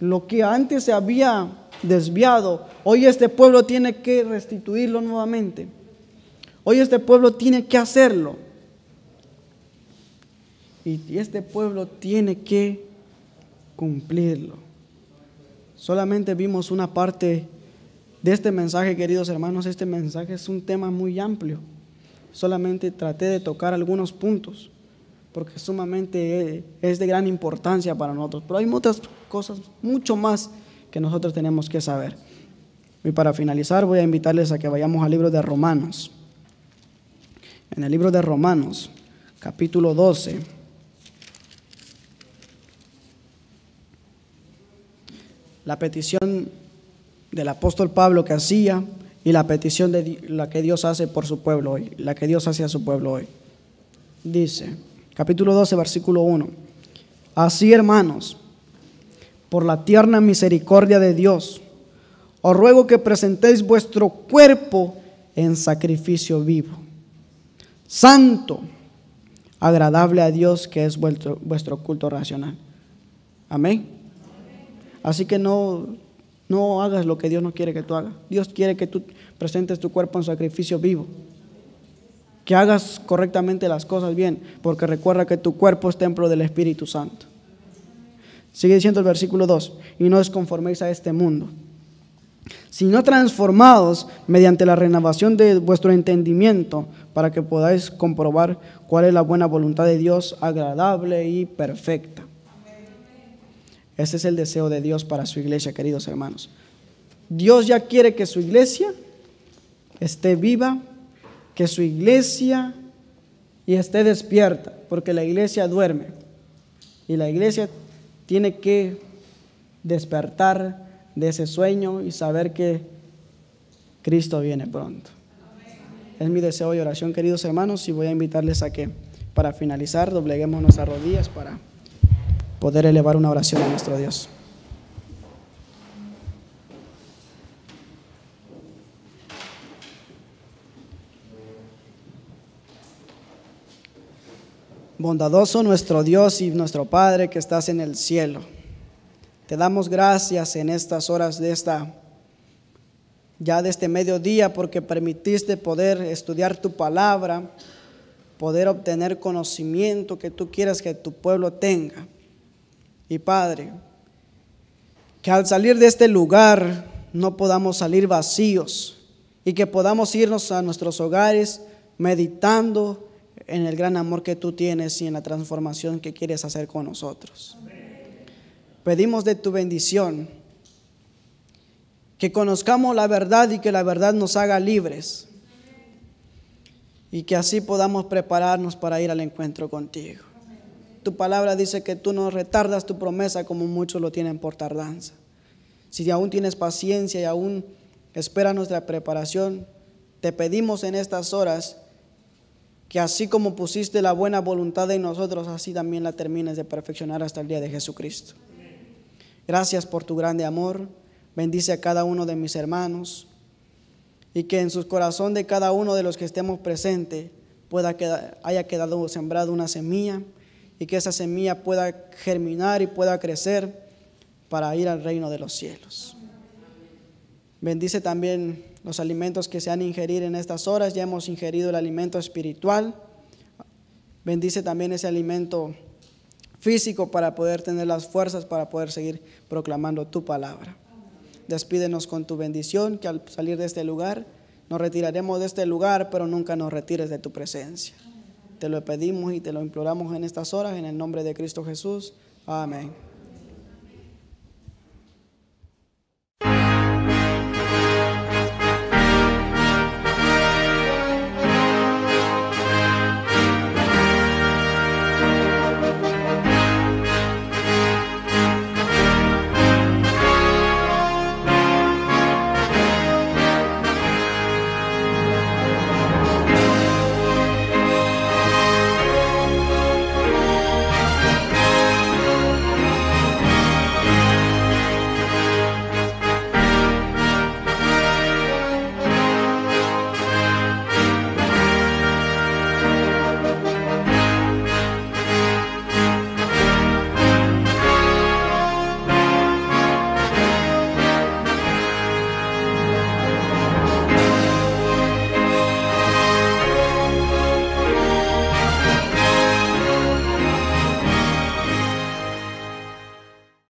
A: Lo que antes se había desviado, hoy este pueblo tiene que restituirlo nuevamente. Hoy este pueblo tiene que hacerlo. Y este pueblo tiene que cumplirlo. Solamente vimos una parte de este mensaje, queridos hermanos. Este mensaje es un tema muy amplio. Solamente traté de tocar algunos puntos, porque sumamente eh, es de gran importancia para nosotros. Pero hay muchas cosas, mucho más que nosotros tenemos que saber. Y para finalizar, voy a invitarles a que vayamos al libro de Romanos en el libro de Romanos, capítulo 12. La petición del apóstol Pablo que hacía y la petición de la que Dios hace por su pueblo hoy, la que Dios hace a su pueblo hoy. Dice, capítulo 12, versículo 1. Así, hermanos, por la tierna misericordia de Dios, os ruego que presentéis vuestro cuerpo en sacrificio vivo santo, agradable a Dios, que es vuestro, culto racional. Amén. Así que no, no hagas lo que Dios no quiere que tú hagas. Dios quiere que tú presentes tu cuerpo en sacrificio vivo. Que hagas correctamente las cosas bien, porque recuerda que tu cuerpo es templo del Espíritu Santo. Sigue diciendo el versículo 2, y no os conforméis a este mundo, sino transformados mediante la renovación de vuestro entendimiento, para que podáis comprobar cuál es la buena voluntad de Dios, agradable y perfecta. Ese es el deseo de Dios para su iglesia, queridos hermanos. Dios ya quiere que su iglesia esté viva, que su iglesia y esté despierta, porque la iglesia duerme y la iglesia tiene que despertar de ese sueño y saber que Cristo viene pronto. Es mi deseo y oración, queridos hermanos, y voy a invitarles a que, para finalizar, dobleguemos nuestras rodillas para poder elevar una oración a nuestro Dios. Bondadoso nuestro Dios y nuestro Padre que estás en el cielo te damos gracias en estas horas de esta, ya de este mediodía, porque permitiste poder estudiar tu palabra, poder obtener conocimiento que tú quieras que tu pueblo tenga. Y Padre, que al salir de este lugar no podamos salir vacíos y que podamos irnos a nuestros hogares meditando en el gran amor que tú tienes y en la transformación que quieres hacer con nosotros pedimos de tu bendición, que conozcamos la verdad y que la verdad nos haga libres y que así podamos prepararnos para ir al encuentro contigo. Tu palabra dice que tú no retardas tu promesa como muchos lo tienen por tardanza. Si aún tienes paciencia y aún espera nuestra preparación, te pedimos en estas horas que así como pusiste la buena voluntad en nosotros, así también la termines de perfeccionar hasta el día de Jesucristo. Gracias por tu grande amor. Bendice a cada uno de mis hermanos y que en su corazón de cada uno de los que estemos presentes haya quedado sembrada una semilla y que esa semilla pueda germinar y pueda crecer para ir al reino de los cielos. Bendice también los alimentos que se han ingerido en estas horas. Ya hemos ingerido el alimento espiritual. Bendice también ese alimento físico para poder tener las fuerzas para poder seguir proclamando tu palabra. Despídenos con tu bendición, que al salir de este lugar nos retiraremos de este lugar, pero nunca nos retires de tu presencia. Te lo pedimos y te lo imploramos en estas horas, en el nombre de Cristo Jesús. Amén.